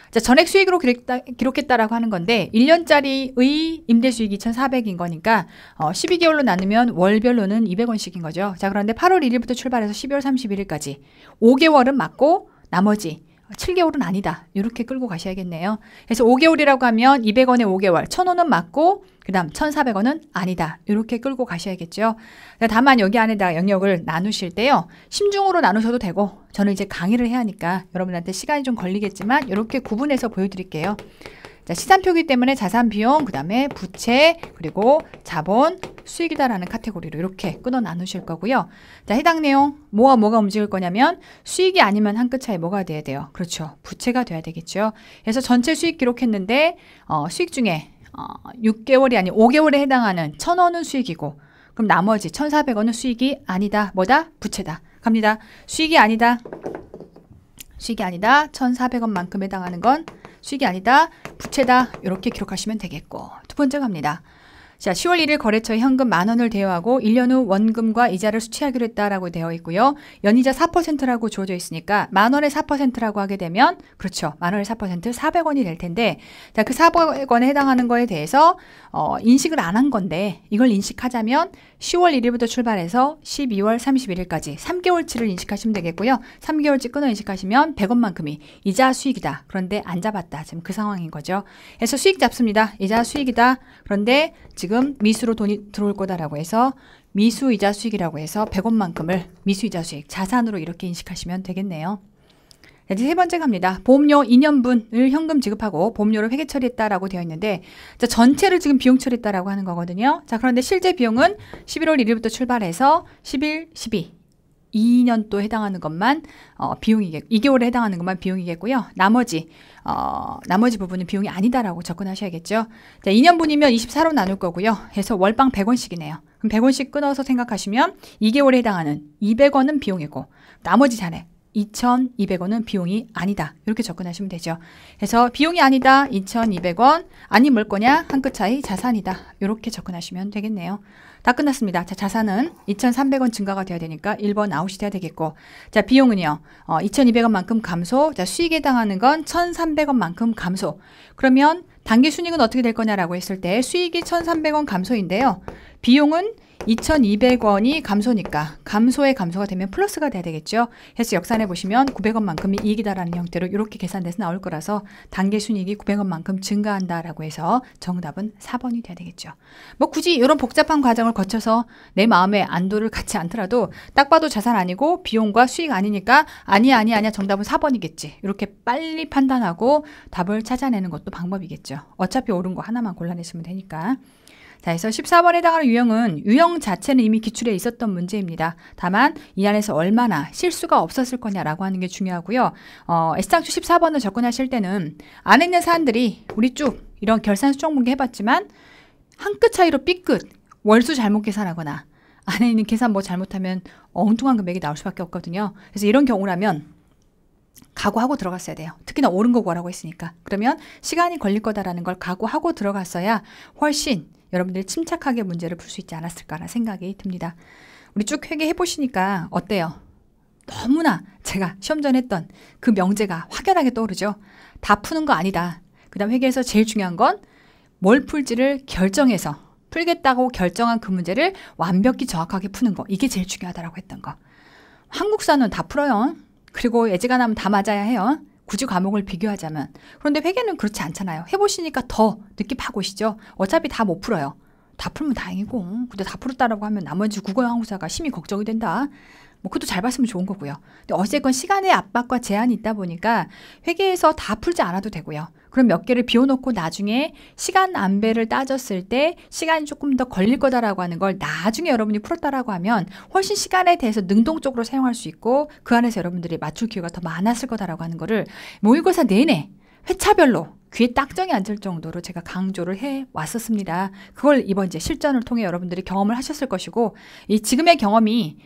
자, 전액 수익으로 기록했다, 기록했다라고 하는 건데 1년짜리의 임대 수익이 2,400인 거니까 어, 12개월로 나누면 월별로는 200원씩인 거죠. 자, 그런데 8월 1일부터 출발해서 12월 31일까지 5개월은 맞고 나머지 7개월은 아니다. 이렇게 끌고 가셔야겠네요. 그래서 5개월이라고 하면 200원에 5개월, 1,000원은 맞고 그 다음 1,400원은 아니다. 이렇게 끌고 가셔야겠죠. 다만 여기 안에다 영역을 나누실 때요. 심중으로 나누셔도 되고 저는 이제 강의를 해야 하니까 여러분한테 시간이 좀 걸리겠지만 이렇게 구분해서 보여드릴게요. 자, 시산표기 때문에 자산 비용, 그 다음에 부채, 그리고 자본, 수익이다라는 카테고리로 이렇게 끊어 나누실 거고요. 자, 해당 내용 뭐와 뭐가 움직일 거냐면 수익이 아니면 한 끗 차이 뭐가 돼야 돼요? 그렇죠. 부채가 돼야 되겠죠. 그래서 전체 수익 기록했는데 어, 수익 중에 어, 6개월이 아닌 5개월에 해당하는 1,000원은 수익이고 그럼 나머지 1,400원은 수익이 아니다. 뭐다? 부채다. 갑니다. 수익이 아니다. 수익이 아니다. 1,400원만큼 해당하는 건 수익이 아니다. 부채다. 이렇게 기록하시면 되겠고 두 번째 갑니다. 자, 10월 1일 거래처에 현금 만 원을 대여하고 1년 후 원금과 이자를 수취하기로 했다라고 되어 있고요. 연이자 4%라고 주어져 있으니까 만 원에 4%라고 하게 되면 그렇죠. 만 원에 4% 400원이 될 텐데 자, 그 400원에 해당하는 거에 대해서 어, 인식을 안 한 건데 이걸 인식하자면 10월 1일부터 출발해서 12월 31일까지 3개월치를 인식하시면 되겠고요. 3개월치 끊어 인식하시면 100원만큼이 이자 수익이다. 그런데 안 잡았다. 지금 그 상황인 거죠. 그래서 수익 잡습니다. 이자 수익이다. 그런데 지금 지금 미수로 돈이 들어올 거다라고 해서 미수이자 수익이라고 해서 100원만큼을 미수이자 수익 자산으로 이렇게 인식하시면 되겠네요. 이제 세 번째 갑니다. 보험료 2년분을 현금 지급하고 보험료를 회계 처리했다라고 되어 있는데 자, 전체를 지금 비용 처리했다라고 하는 거거든요. 자, 그런데 실제 비용은 11월 1일부터 출발해서 11, 12 2년도 해당하는 것만 어, 비용이겠 2개월에 해당하는 것만 비용이겠고요. 나머지 어, 나머지 부분은 비용이 아니다라고 접근하셔야겠죠. 자, 2년분이면 24로 나눌 거고요. 해서 월방 100원씩이네요. 그럼 100원씩 끊어서 생각하시면 2개월에 해당하는 200원은 비용이고 나머지 잔액 2,200원은 비용이 아니다. 이렇게 접근하시면 되죠. 그래서 비용이 아니다. 2,200원. 아니 뭘 거냐? 한 끗 차이 자산이다. 이렇게 접근하시면 되겠네요. 다 끝났습니다. 자, 자산은 2,300원 증가가 돼야 되니까 1번 아웃이 돼야 되겠고. 자, 비용은요. 어, 2,200원만큼 감소. 자, 수익에 해당하는 건 1,300원만큼 감소. 그러면 단기 순익은 어떻게 될 거냐라고 했을 때 수익이 1,300원 감소인데요. 비용은 2,200원이 감소니까 감소에 감소가 되면 플러스가 돼야 되겠죠. 해서 역산해 보시면 900원만큼이 이익이다라는 형태로 이렇게 계산돼서 나올 거라서 단계 순이익이 900원만큼 증가한다라고 해서 정답은 4번이 돼야 되겠죠. 뭐 굳이 이런 복잡한 과정을 거쳐서 내 마음에 안도를 갖지 않더라도 딱 봐도 자산 아니고 비용과 수익 아니니까 아니아니 아니야 정답은 4번이겠지. 이렇게 빨리 판단하고 답을 찾아내는 것도 방법이겠죠. 어차피 옳은 거 하나만 골라내시면 되니까. 자, 그래서 14번에 해당하는 유형은 유형 자체는 이미 기출에 있었던 문제입니다. 다만 이 안에서 얼마나 실수가 없었을 거냐라고 하는 게 중요하고요. 어, S장추 14번을 접근하실 때는 안에 있는 사람들이 우리 쭉 이런 결산 수정 문기 해봤지만 한 끗 차이로 B끝 월수 잘못 계산하거나 안에 있는 계산 뭐 잘못하면 엉뚱한 금액이 나올 수밖에 없거든요. 그래서 이런 경우라면 각오하고 들어갔어야 돼요. 특히나 옳은 거 구하라고 했으니까. 그러면 시간이 걸릴 거다라는 걸 각오하고 들어갔어야 훨씬 여러분들이 침착하게 문제를 풀 수 있지 않았을까라는 생각이 듭니다. 우리 쭉 회개해 보시니까 어때요? 너무나 제가 시험 전에 했던 그 명제가 확연하게 떠오르죠. 다 푸는 거 아니다. 그다음 회계에서 제일 중요한 건 뭘 풀지를 결정해서 풀겠다고 결정한 그 문제를 완벽히 정확하게 푸는 거. 이게 제일 중요하다라고 했던 거. 한국사는 다 풀어요. 그리고 예지가 나면 다 맞아야 해요. 구이 과목을 비교하자면. 그런데 회계는 그렇지 않잖아요. 해보시니까 더 느낌 파고 오시죠? 어차피 다 못 풀어요. 다 풀면 다행이고. 근데 다 풀었다라고 하면 나머지 국어 한국사가 심히 걱정이 된다. 뭐 그것도 잘 봤으면 좋은 거고요. 근데 어쨌건 시간의 압박과 제한이 있다 보니까 회계에서 다 풀지 않아도 되고요. 그럼 몇 개를 비워놓고 나중에 시간 안배를 따졌을 때 시간이 조금 더 걸릴 거다라고 하는 걸 나중에 여러분이 풀었다라고 하면 훨씬 시간에 대해서 능동적으로 사용할 수 있고 그 안에서 여러분들이 맞출 기회가 더 많았을 거다라고 하는 거를 모의고사 내내 회차별로 귀에 딱정이 앉을 정도로 제가 강조를 해 왔었습니다. 그걸 이번 이제 실전을 통해 여러분들이 경험을 하셨을 것이고 이 지금의 경험이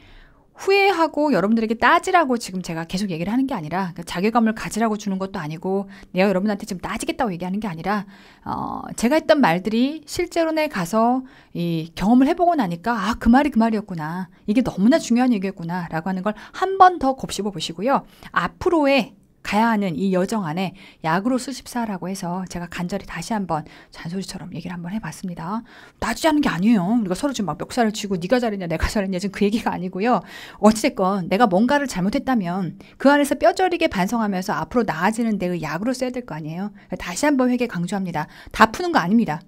후회하고 여러분들에게 따지라고 지금 제가 계속 얘기를 하는 게 아니라 그러니까 자괴감을 가지라고 주는 것도 아니고 내가 여러분한테 지금 따지겠다고 얘기하는 게 아니라 어, 제가 했던 말들이 실제로 내 가서 이 경험을 해보고 나니까 아 그 말이 그 말이었구나 이게 너무나 중요한 얘기였구나라고 하는 걸 한 번 더 곱씹어 보시고요 앞으로의 가야 하는 이 여정 안에 약으로 수십사라고 해서 제가 간절히 다시 한번 잔소리처럼 얘기를 한번 해봤습니다. 따지않는게 아니에요. 우리가 서로 지금 막 멱살을 쥐고 네가 잘했냐 내가 잘했냐 지금 그 얘기가 아니고요. 어찌됐건 내가 뭔가를 잘못했다면 그 안에서 뼈저리게 반성하면서 앞으로 나아지는 내의 그 약으로 써야 될 거 아니에요. 다시 한번 회개 강조합니다. 다 푸는 거 아닙니다.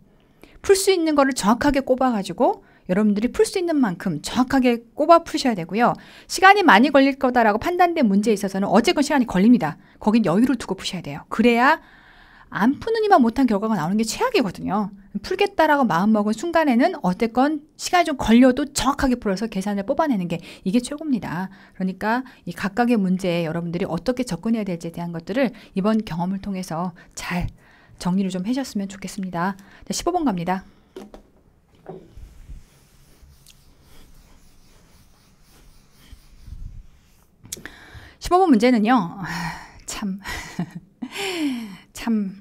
풀 수 있는 거를 정확하게 꼽아가지고 여러분들이 풀 수 있는 만큼 정확하게 꼽아 푸셔야 되고요. 시간이 많이 걸릴 거다라고 판단된 문제에 있어서는 어쨌건 시간이 걸립니다. 거긴 여유를 두고 푸셔야 돼요. 그래야 안 푸는 이만 못한 결과가 나오는 게 최악이거든요. 풀겠다라고 마음먹은 순간에는 어쨌건 시간이 좀 걸려도 정확하게 풀어서 계산을 뽑아내는 게 이게 최고입니다. 그러니까 이 각각의 문제에 여러분들이 어떻게 접근해야 될지에 대한 것들을 이번 경험을 통해서 잘 정리를 좀 해주셨으면 좋겠습니다. 15번 갑니다. 15번 문제는요. 아, 참. [LAUGHS] 참.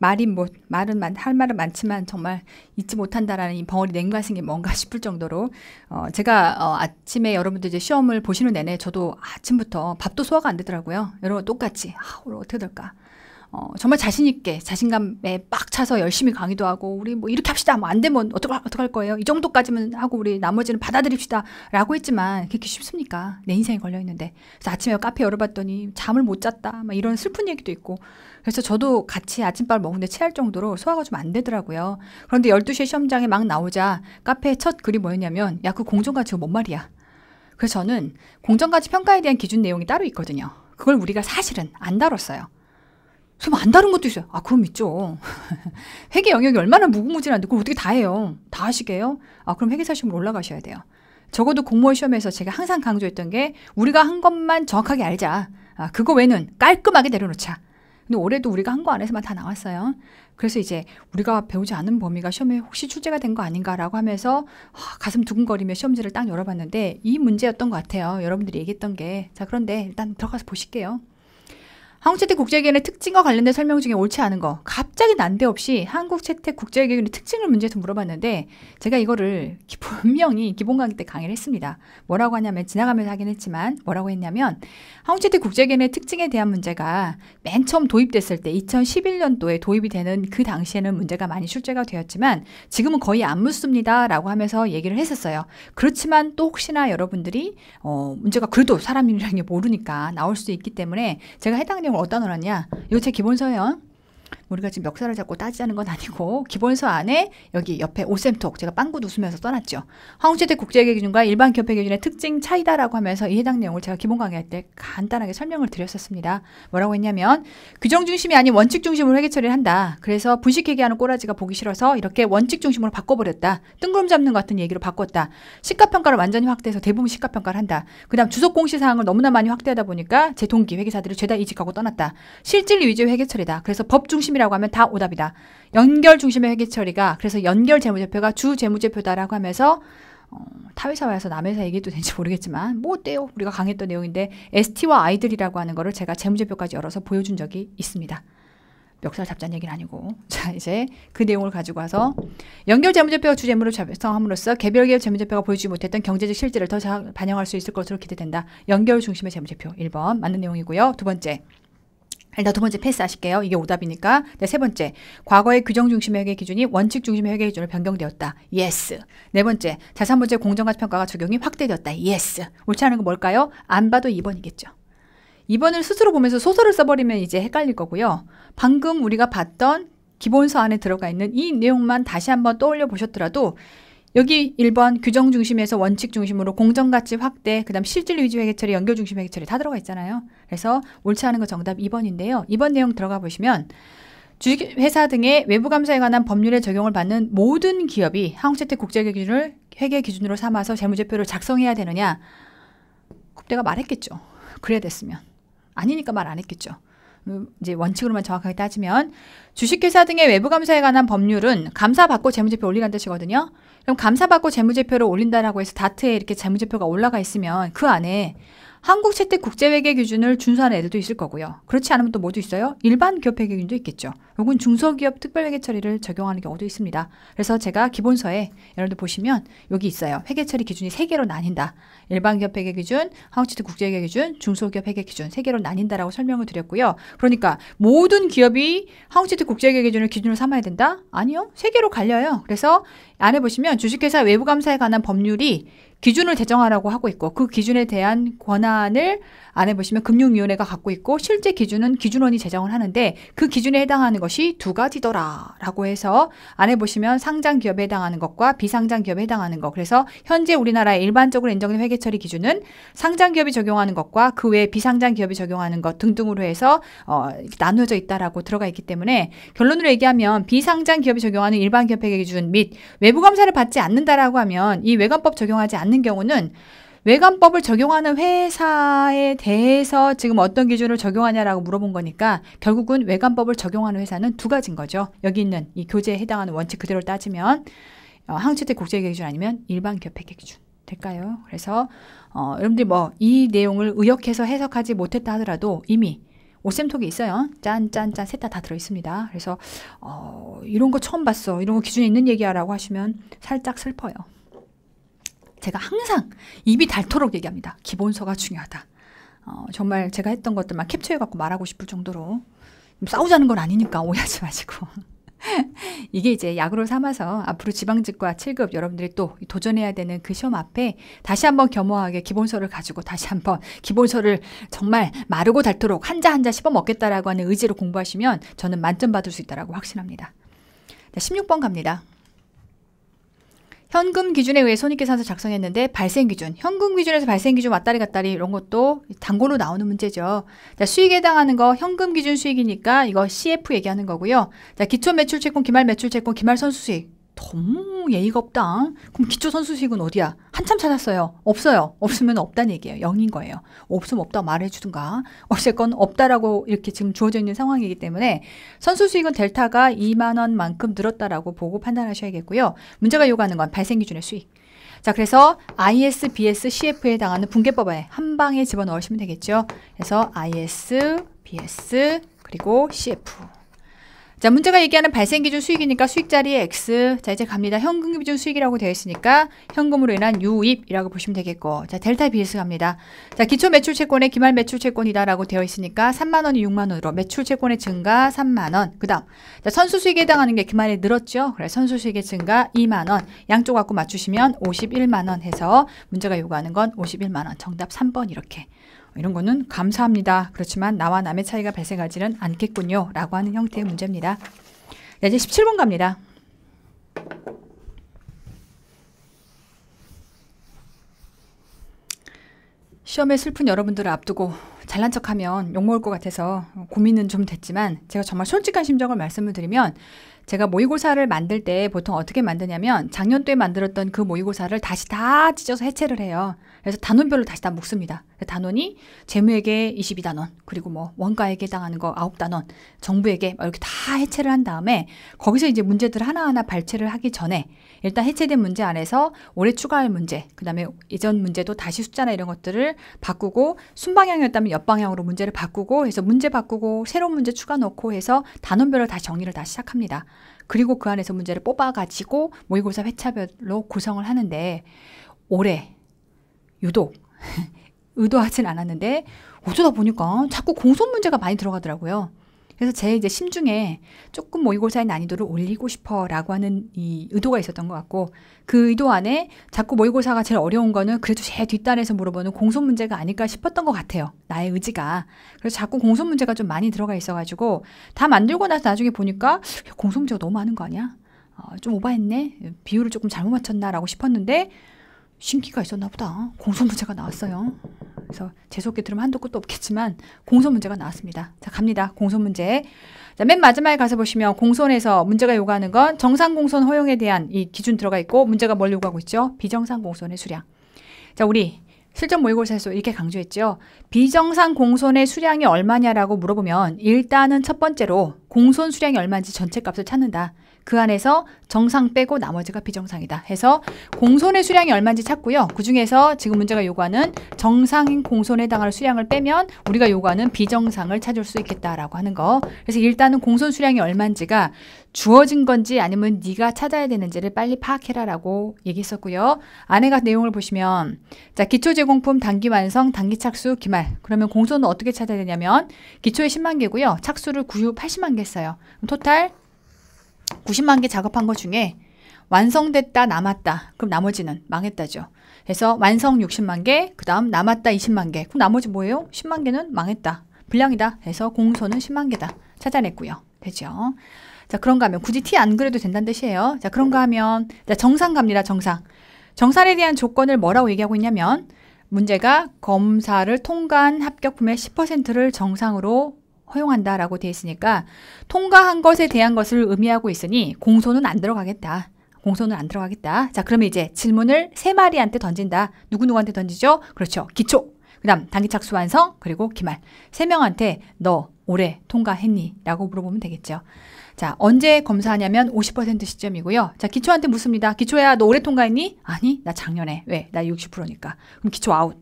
말이 뭐 말은 많, 할 말은 많지만 정말 잊지 못한다라는 이 벙어리 냉과신 게 뭔가 싶을 정도로 어 제가 어 아침에 여러분들 이제 시험을 보시는 내내 저도 아침부터 밥도 소화가 안 되더라고요. 여러분 똑같이 아 오늘 어떻게 될까? 어, 정말 자신 있게 자신감에 빡 차서 열심히 강의도 하고 우리 뭐 이렇게 합시다. 뭐 안 되면 어떡 어떡할 거예요? 이 정도까지만 하고 우리 나머지는 받아들입시다라고 했지만 그렇게 쉽습니까? 내 인생에 걸려 있는데. 그래서 아침에 카페 열어봤더니 잠을 못 잤다. 막 이런 슬픈 얘기도 있고. 그래서 저도 같이 아침밥을 먹는데 체할 정도로 소화가 좀 안 되더라고요. 그런데 12시에 시험장에 막 나오자 카페의 첫 글이 뭐였냐면 야 그 공정 가치가 뭔 말이야. 그래서 저는 공정가치 평가에 대한 기준 내용이 따로 있거든요. 그걸 우리가 사실은 안 다뤘어요. 설마 안 다른 것도 있어요. 아, 그럼 있죠. [LAUGHS] 회계 영역이 얼마나 무궁무진한데 그걸 어떻게 다 해요? 다 하시게요? 아, 그럼 회계사 시험으 올라가셔야 돼요. 적어도 공무원 시험에서 제가 항상 강조했던 게 우리가 한 것만 정확하게 알자. 아, 그거 외는 에 깔끔하게 내려놓자. 근데 올해도 우리가 한 거 안에서만 다 나왔어요. 그래서 이제 우리가 배우지 않은 범위가 시험에 혹시 출제가 된 거 아닌가라고 하면서 아, 가슴 두근거리며 시험지를 딱 열어봤는데 이 문제였던 것 같아요. 여러분들이 얘기했던 게. 자, 그런데 일단 들어가서 보실게요. 한국 채택 국제기관의 특징과 관련된 설명 중에 옳지 않은 거 갑자기 난데없이 한국 채택 국제기관의 특징을 문제에서 물어봤는데 제가 이거를 [LAUGHS] 분명히 기본 강의 때 강의를 했습니다. 뭐라고 하냐면 지나가면서 하긴 했지만 뭐라고 했냐면 한국 채택 국제기관의 특징에 대한 문제가 맨 처음 도입됐을 때 2011년도에 도입이 되는 그 당시에는 문제가 많이 출제가 되었지만 지금은 거의 안 묻습니다라고 하면서 얘기를 했었어요. 그렇지만 또 혹시나 여러분들이 어, 문제가 그래도 사람이라는 게 모르니까 나올 수 있기 때문에 제가 해당 내용을 어디다 넣었냐? 요제 기본 서요 우리가 지금 멱살을 잡고 따지자는 건 아니고 [LAUGHS] 기본서 안에 여기 옆에 오셈톡 제가 빵구 웃으면서 떠났죠황웅채택 국제회계 기준과 일반 기업회 기준의 특징 차이다라고 하면서 이 해당 내용을 제가 기본 강의할 때 간단하게 설명을 드렸었습니다. 뭐라고 했냐면 규정 중심이 아닌 원칙 중심으로 회계 처리를 한다. 그래서 분식 회계하는 꼬라지가 보기 싫어서 이렇게 원칙 중심으로 바꿔버렸다. 뜬구름 잡는 것 같은 얘기로 바꿨다. 시가평가를 완전히 확대해서 대부분 시가평가를 한다. 그다음 주소 공시사항을 너무나 많이 확대하다 보니까 제 동기 회계사들이 죄다 이직하고 떠났다. 실질 위주 회계 처리다. 그래서 법 중심이 중심이라고 하면 다 오답이다. 연결 중심의 회계 처리가 그래서 연결 재무제표가 주 재무제표다라고 하면서 어, 타회사와에서 남회사 얘기도 되는지 모르겠지만 뭐 어때요? 우리가 강했던 내용인데 ST와 아이들이라고 하는 거를 제가 재무제표까지 열어서 보여준 적이 있습니다. 멱살 잡자는 얘기는 아니고 [LAUGHS] 자 이제 그 내용을 가지고 와서 연결 재무제표가 주재무를 작성함으로써 개별기업 재무제표가 보여주지 못했던 경제적 실질을 더 반영할 수 있을 것으로 기대된다. 연결 중심의 재무제표 1번 맞는 내용이고요. 두 번째 일단 두 번째 패스 하실게요. 이게 오답이니까. 네, 세 번째. 과거의 규정 중심 회계 기준이 원칙 중심 회계 기준으로 변경되었다. Yes. 네 번째. 자산 문제 공정 가치 평가가 적용이 확대되었다. Yes. 옳지 않은 건 뭘까요? 안 봐도 2번이겠죠. 2번을 스스로 보면서 소설을 써버리면 이제 헷갈릴 거고요. 방금 우리가 봤던 기본서 안에 들어가 있는 이 내용만 다시 한번 떠올려 보셨더라도 여기 1번 규정 중심에서 원칙 중심으로 공정 가치 확대, 그다음 실질 위주 회계 처리, 연결 중심 회계 처리 다 들어가 있잖아요. 그래서 옳지 않은 거 정답 2번인데요. 2번 내용 들어가 보시면 주식회사 등의 외부 감사에 관한 법률의 적용을 받는 모든 기업이 항공채택 국제회계 기준을 회계 기준으로 삼아서 재무제표를 작성해야 되느냐? 국대가 말했겠죠. 그래야 됐으면. 아니니까 말 안 했겠죠. 음, 이제 원칙으로만 정확하게 따지면 주식회사 등의 외부 감사에 관한 법률은 감사받고 재무제표 올리라는 뜻이거든요. 그럼 감사받고 재무제표를 올린다라고 해서 다트에 이렇게 재무제표가 올라가 있으면 그 안에 한국 채택 국제회계 기준을 준수하는 애들도 있을 거고요. 그렇지 않으면 또 뭐도 있어요? 일반 기업회계 기준도 있겠죠. 요건 중소기업 특별회계 처리를 적용하는 경우도 있습니다. 그래서 제가 기본서에 여러분들 보시면 여기 있어요. 회계 처리 기준이 3개로 나뉜다. 일반기업 회계 기준, 하우치트 국제회계 기준, 중소기업 회계 기준 3개로 나뉜다라고 설명을 드렸고요. 그러니까 모든 기업이 하우치트 국제회계 기준을 기준으로 삼아야 된다? 아니요. 3개로 갈려요. 그래서 안에 보시면 주식회사 외부감사에 관한 법률이 기준을 제정하라고 하고 있고 그 기준에 대한 권한을 안에 보시면 금융위원회가 갖고 있고 실제 기준은 기준원이 제정을 하는데 그 기준에 해당하는 것 것이 두 가지더라 라고 해서 안에 보시면 상장 기업에 해당하는 것과 비상장 기업에 해당하는 것 그래서 현재 우리나라의 일반적으로 인정된 회계처리 기준은 상장 기업이 적용하는 것과 그 외에 비상장 기업이 적용하는 것 등등으로 해서 어, 나어져 있다라고 들어가 있기 때문에 결론으로 얘기하면 비상장 기업이 적용하는 일반 기업 회계 기준 및 외부 감사를 받지 않는다라고 하면 이 외관법 적용하지 않는 경우는 외관법을 적용하는 회사에 대해서 지금 어떤 기준을 적용하냐라고 물어본 거니까 결국은 외관법을 적용하는 회사는 두 가지인 거죠. 여기 있는 이 교재에 해당하는 원칙 그대로 따지면 어, 항체택국제계 기준 아니면 일반 교택계 기준 될까요? 그래서 어, 여러분들이 뭐 이 내용을 의역해서 해석하지 못했다 하더라도 이미 오쌤톡이 있어요. 짠짠짠 셋 다 다 들어 있습니다. 그래서 어, 이런 거 처음 봤어. 이런 거 기준에 있는 얘기야라고 하시면 살짝 슬퍼요. 제가 항상 입이 닳도록 얘기합니다. 기본서가 중요하다. 어, 정말 제가 했던 것들만 캡처해갖고 말하고 싶을 정도로 싸우자는 건 아니니까 오해하지 마시고. [LAUGHS] 이게 이제 약으로 삼아서 앞으로 지방직과 7급 여러분들이 또 도전해야 되는 그 시험 앞에 다시 한번 겸허하게 기본서를 가지고 다시 한번 기본서를 정말 마르고 닳도록 한자 한자 씹어 먹겠다라고 하는 의지로 공부하시면 저는 만점 받을 수 있다라고 확신합니다. 자, 16번 갑니다. 현금 기준에 의해 손익계산서 작성했는데 발생 기준, 현금 기준에서 발생 기준 왔다리 갔다리 이런 것도 단골로 나오는 문제죠. 자, 수익에 해당하는 거 현금 기준 수익이니까 이거 CF 얘기하는 거고요. 자, 기초 매출 채권, 기말 매출 채권, 기말 선수 수익 너무 예의가 없다. 그럼 기초 선수식은 어디야? 한참 찾았어요. 없어요. 없으면 없다는 얘기예요. 영인 거예요. 없으면 없다 말해주든가. 어쨌건 없다라고 이렇게 지금 주어져 있는 상황이기 때문에 선수수익은 델타가 2만 원만큼 늘었다라고 보고 판단하셔야겠고요. 문제가 요구하는 건 발생 기준의 수익. 자, 그래서 IS, BS, CF에 당하는 붕괴법에 한 방에 집어넣으시면 되겠죠. 그래서 IS, BS, 그리고 CF. 자, 문제가 얘기하는 발생 기준 수익이니까 수익 자리에 x. 자, 이제 갑니다. 현금 기준 수익이라고 되어 있으니까 현금으로 인한 유입이라고 보시면 되겠고. 자, 델타 BS 갑니다. 자, 기초 매출 채권의 기말 매출 채권이다라고 되어 있으니까 3만 원이 6만 원으로 매출 채권의 증가 3만 원. 그다음. 자, 선수 수익에 해당하는 게 기말에 늘었죠. 그래 선수 수익의 증가 2만 원. 양쪽 갖고 맞추시면 51만 원 해서 문제가 요구하는 건 51만 원. 정답 3번 이렇게 이런 거는 감사합니다. 그렇지만 나와 남의 차이가 발생하지는 않겠군요. 라고 하는 형태의 문제입니다. 예, 이제 17번 갑니다. 시험의 슬픈 여러분들을 앞두고 잘난 척하면 욕먹을 것 같아서 고민은 좀 됐지만 제가 정말 솔직한 심정을 말씀을 드리면 제가 모의고사를 만들 때 보통 어떻게 만드냐면 작년도에 만들었던 그 모의고사를 다시 다 찢어서 해체를 해요. 그래서 단원별로 다시 다 묶습니다. 그 단원이 재무에게 22단원, 그리고 뭐 원가에게 해당하는 거 9단원, 정부에게 이렇게 다 해체를 한 다음에 거기서 이제 문제들 하나하나 발췌를 하기 전에 일단 해체된 문제 안에서 올해 추가할 문제, 그다음에 이전 문제도 다시 숫자나 이런 것들을 바꾸고 순방향이었다면 옆방향으로 문제를 바꾸고 해서 문제 바꾸고 새로운 문제 추가 넣고 해서 단원별로 다시 정리를 다시 시작합니다. 그리고 그 안에서 문제를 뽑아가지고 모의고사 회차별로 구성을 하는데 올해 유독 [LAUGHS] 의도하진 않았는데 어쩌다 보니까 자꾸 공손 문제가 많이 들어가더라고요. 그래서 제 이제 심중에 조금 모의고사의 난이도를 올리고 싶어라고 하는 이 의도가 있었던 것 같고 그 의도 안에 자꾸 모의고사가 제일 어려운 거는 그래도 제 뒷단에서 물어보는 공손 문제가 아닐까 싶었던 것 같아요. 나의 의지가. 그래서 자꾸 공손 문제가 좀 많이 들어가 있어가지고 다 만들고 나서 나중에 보니까 공손 문제가 너무 많은 거 아니야? 어, 좀오버했네 비율을 조금 잘못 맞췄나라고 싶었는데 신기가 있었나 보다. 공손 문제가 나왔어요. 그래서 재수없게 들으면 한도 끝도 없겠지만 공손 문제가 나왔습니다. 자 갑니다. 공손 문제. 자, 맨 마지막에 가서 보시면 공손에서 문제가 요구하는 건 정상 공손 허용에 대한 이 기준 들어가 있고 문제가 뭘 요구하고 있죠? 비정상 공손의 수량. 자 우리 실전 모의고사에서 이렇게 강조했죠. 비정상 공손의 수량이 얼마냐라고 물어보면 일단은 첫 번째로 공손 수량이 얼마인지 전체 값을 찾는다. 그 안에서 정상 빼고 나머지가 비정상이다 해서 공손의 수량이 얼마인지 찾고요. 그중에서 지금 문제가 요구하는 정상인 공손에 해당하는 수량을 빼면 우리가 요구하는 비정상을 찾을 수 있겠다라고 하는 거. 그래서 일단은 공손 수량이 얼마인지가 주어진 건지 아니면 네가 찾아야 되는지를 빨리 파악해라라고 얘기했었고요. 안에가 내용을 보시면 자 기초 제공품 단기 완성 단기 착수 기말 그러면 공손은 어떻게 찾아야 되냐면 기초에 10만 개고요. 착수를 9 80만 개 써요. 그럼 토탈 90만 개 작업한 것 중에 완성됐다 남았다. 그럼 나머지는 망했다죠. 그래서 완성 60만 개, 그 다음 남았다 20만 개. 그럼 나머지 뭐예요? 10만 개는 망했다. 불량이다. 해서 공소는 10만 개다. 찾아냈고요. 되죠. 자, 그런가 하면 굳이 티 안 그래도 된다는 뜻이에요. 자, 그런가 하면 자, 정상 갑니다. 정상. 정산에 대한 조건을 뭐라고 얘기하고 있냐면 문제가 검사를 통과한 합격품의 10%를 정상으로 허용한다라고 돼 있으니까 통과한 것에 대한 것을 의미하고 있으니 공소는 안 들어가겠다. 공소는 안 들어가겠다. 자, 그러면 이제 질문을 세 마리한테 던진다. 누구누구한테 던지죠? 그렇죠. 기초. 그다음 단기착수 완성 그리고 기말 세 명한테 너 올해 통과했니라고 물어보면 되겠죠. 자 언제 검사하냐면 50% 시점이고요. 자 기초한테 묻습니다. 기초야 너 올해 통과했니? 아니 나 작년에 왜나 60%니까 그럼 기초 아웃.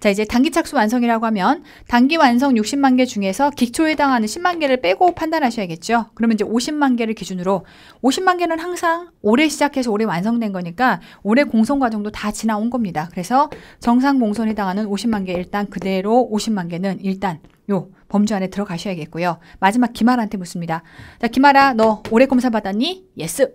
자, 이제 단기 착수 완성이라고 하면 단기 완성 60만 개 중에서 기초에 해당하는 10만 개를 빼고 판단하셔야겠죠. 그러면 이제 50만 개를 기준으로 50만 개는 항상 올해 시작해서 올해 완성된 거니까 올해 공손 과정도 다 지나온 겁니다. 그래서 정상 공손에 해당하는 50만 개 일단 그대로 50만 개는 일단 요 범주 안에 들어가셔야겠고요. 마지막 기라한테 묻습니다. 자, 기말라너 올해 검사 받았니? 예스.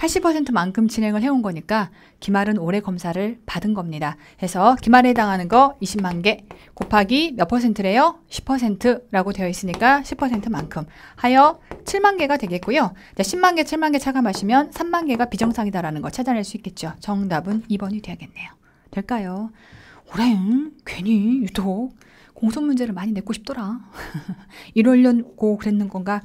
80%만큼 진행을 해온 거니까 기말은 올해 검사를 받은 겁니다. 해서 기말에 해당하는 거 20만 개 곱하기 몇 퍼센트래요? 10%라고 되어 있으니까 10%만큼 하여 7만 개가 되겠고요. 10만 개, 7만 개 차감하시면 3만 개가 비정상이다라는 거 찾아낼 수 있겠죠. 정답은 2번이 되겠네요. 될까요? 올해 괜히 유독 공손 문제를 많이 내고 싶더라. 1월년 [LAUGHS] 고 그랬는 건가?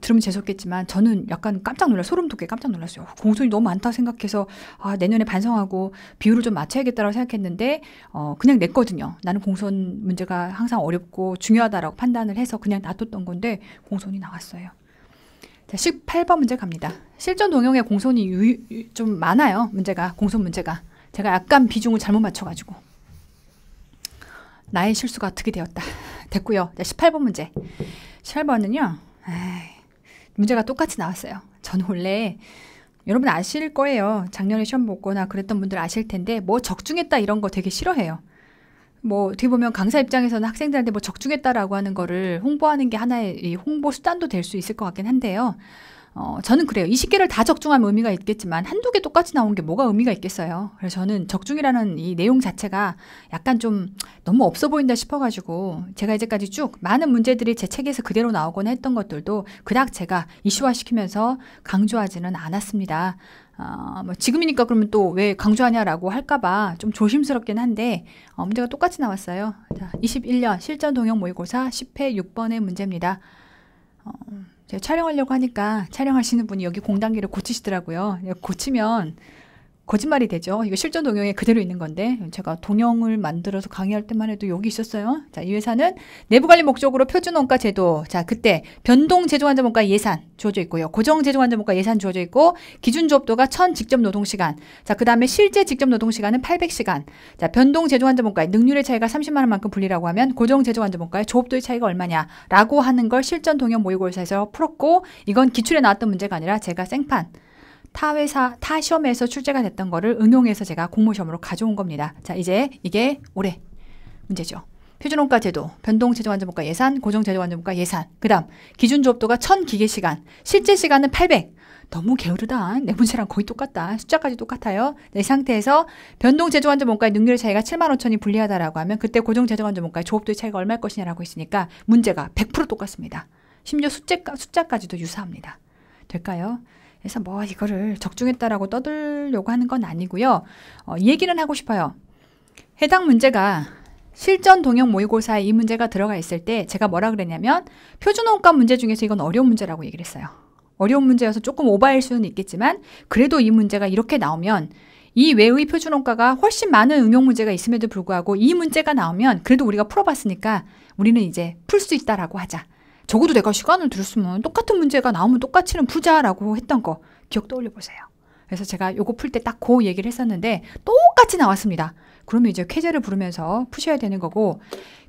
들으면 재수없겠지만 저는 약간 깜짝 놀라 소름 돋게 깜짝 놀랐어요. 공손이 너무 많다 생각해서 아 내년에 반성하고 비율을 좀 맞춰야겠다라고 생각했는데 어 그냥 냈거든요. 나는 공손 문제가 항상 어렵고 중요하다라고 판단을 해서 그냥 놔뒀던 건데 공손이 나왔어요. 자, 18번 문제 갑니다. 실전 동영의 공손이 유, 유, 좀 많아요. 문제가 공손 문제가 제가 약간 비중을 잘못 맞춰가지고 나의 실수가 어떻게 되었다. 됐고요. 자, 18번 문제. 18번은요. 에이. 문제가 똑같이 나왔어요. 저 원래 여러분 아실 거예요. 작년에 시험 보거나 그랬던 분들 아실 텐데 뭐 적중했다 이런 거 되게 싫어해요. 뭐 어떻게 보면 강사 입장에서는 학생들한테 뭐 적중했다라고 하는 거를 홍보하는 게 하나의 홍보 수단도 될 수 있을 것 같긴 한데요. 어, 저는 그래요. 20개를 다 적중하면 의미가 있겠지만 한두 개 똑같이 나온 게 뭐가 의미가 있겠어요. 그래서 저는 적중이라는 이 내용 자체가 약간 좀 너무 없어 보인다 싶어가지고 제가 이제까지 쭉 많은 문제들이 제 책에서 그대로 나오곤 했던 것들도 그닥 제가 이슈화시키면서 강조하지는 않았습니다. 어, 뭐 지금이니까 그러면 또 왜 강조하냐라고 할까봐 좀 조심스럽긴 한데 어, 문제가 똑같이 나왔어요. 자, 21년 실전 동영 모의고사 10회 6번의 문제입니다. 어, 제가 촬영하려고 하니까 촬영하시는 분이 여기 공단기를 고치시더라고요. 고치면 거짓말이 되죠. 이거 실전 동영에 그대로 있는 건데 제가 동영을 만들어서 강의할 때만 해도 여기 있었어요. 자, 이 회사는 내부 관리 목적으로 표준 원가 제도. 자, 그때 변동 제조 환자 원가 예산 주어져 있고요. 고정 제조 환자 원가 예산 주어져 있고 기준 조업도가 1000 직접 노동 시간. 자, 그다음에 실제 직접 노동 시간은 800시간. 자, 변동 제조 환자 원가의 능률의 차이가 30만 원만큼 불리라고 하면 고정 제조 환자 원가의 조업도의 차이가 얼마냐라고 하는 걸 실전 동영 모의고사에서 풀었고 이건 기출에 나왔던 문제가 아니라 제가 생판 타회사 타시험에서 출제가 됐던 거를 응용해서 제가 공모시험으로 가져온 겁니다. 자 이제 이게 올해 문제죠. 표준원가 제도, 변동 제조안전분과 예산, 고정 제조안전분과 예산. 그다음 기준 조업도가 1000기계 시간, 실제 시간은 800. 너무 게으르다. 내 문제랑 거의 똑같다. 숫자까지 똑같아요. 이 상태에서 변동 제조안전분과의 능률 차이가 7만 5천이 불리하다라고 하면 그때 고정 제조안전분과의 조업도의 차이가 얼마일 것이냐라고 했으니까 문제가 100% 똑같습니다. 심지어 숫자, 숫자까지도 유사합니다. 될까요? 그래서 뭐 이거를 적중했다라고 떠들려고 하는 건 아니고요. 어, 이 얘기는 하고 싶어요. 해당 문제가 실전 동영 모의고사에 이 문제가 들어가 있을 때 제가 뭐라 그랬냐면 표준원가 문제 중에서 이건 어려운 문제라고 얘기를 했어요. 어려운 문제여서 조금 오바일 수는 있겠지만 그래도 이 문제가 이렇게 나오면 이 외의 표준원가가 훨씬 많은 응용 문제가 있음에도 불구하고 이 문제가 나오면 그래도 우리가 풀어봤으니까 우리는 이제 풀 수 있다라고 하자. 적어도 내가 시간을 들였으면 똑같은 문제가 나오면 똑같이는 부자라고 했던 거 기억 떠올려 보세요. 그래서 제가 요거 풀 때 딱 그 얘기를 했었는데 똑같이 나왔습니다. 그러면 이제 쾌제를 부르면서 푸셔야 되는 거고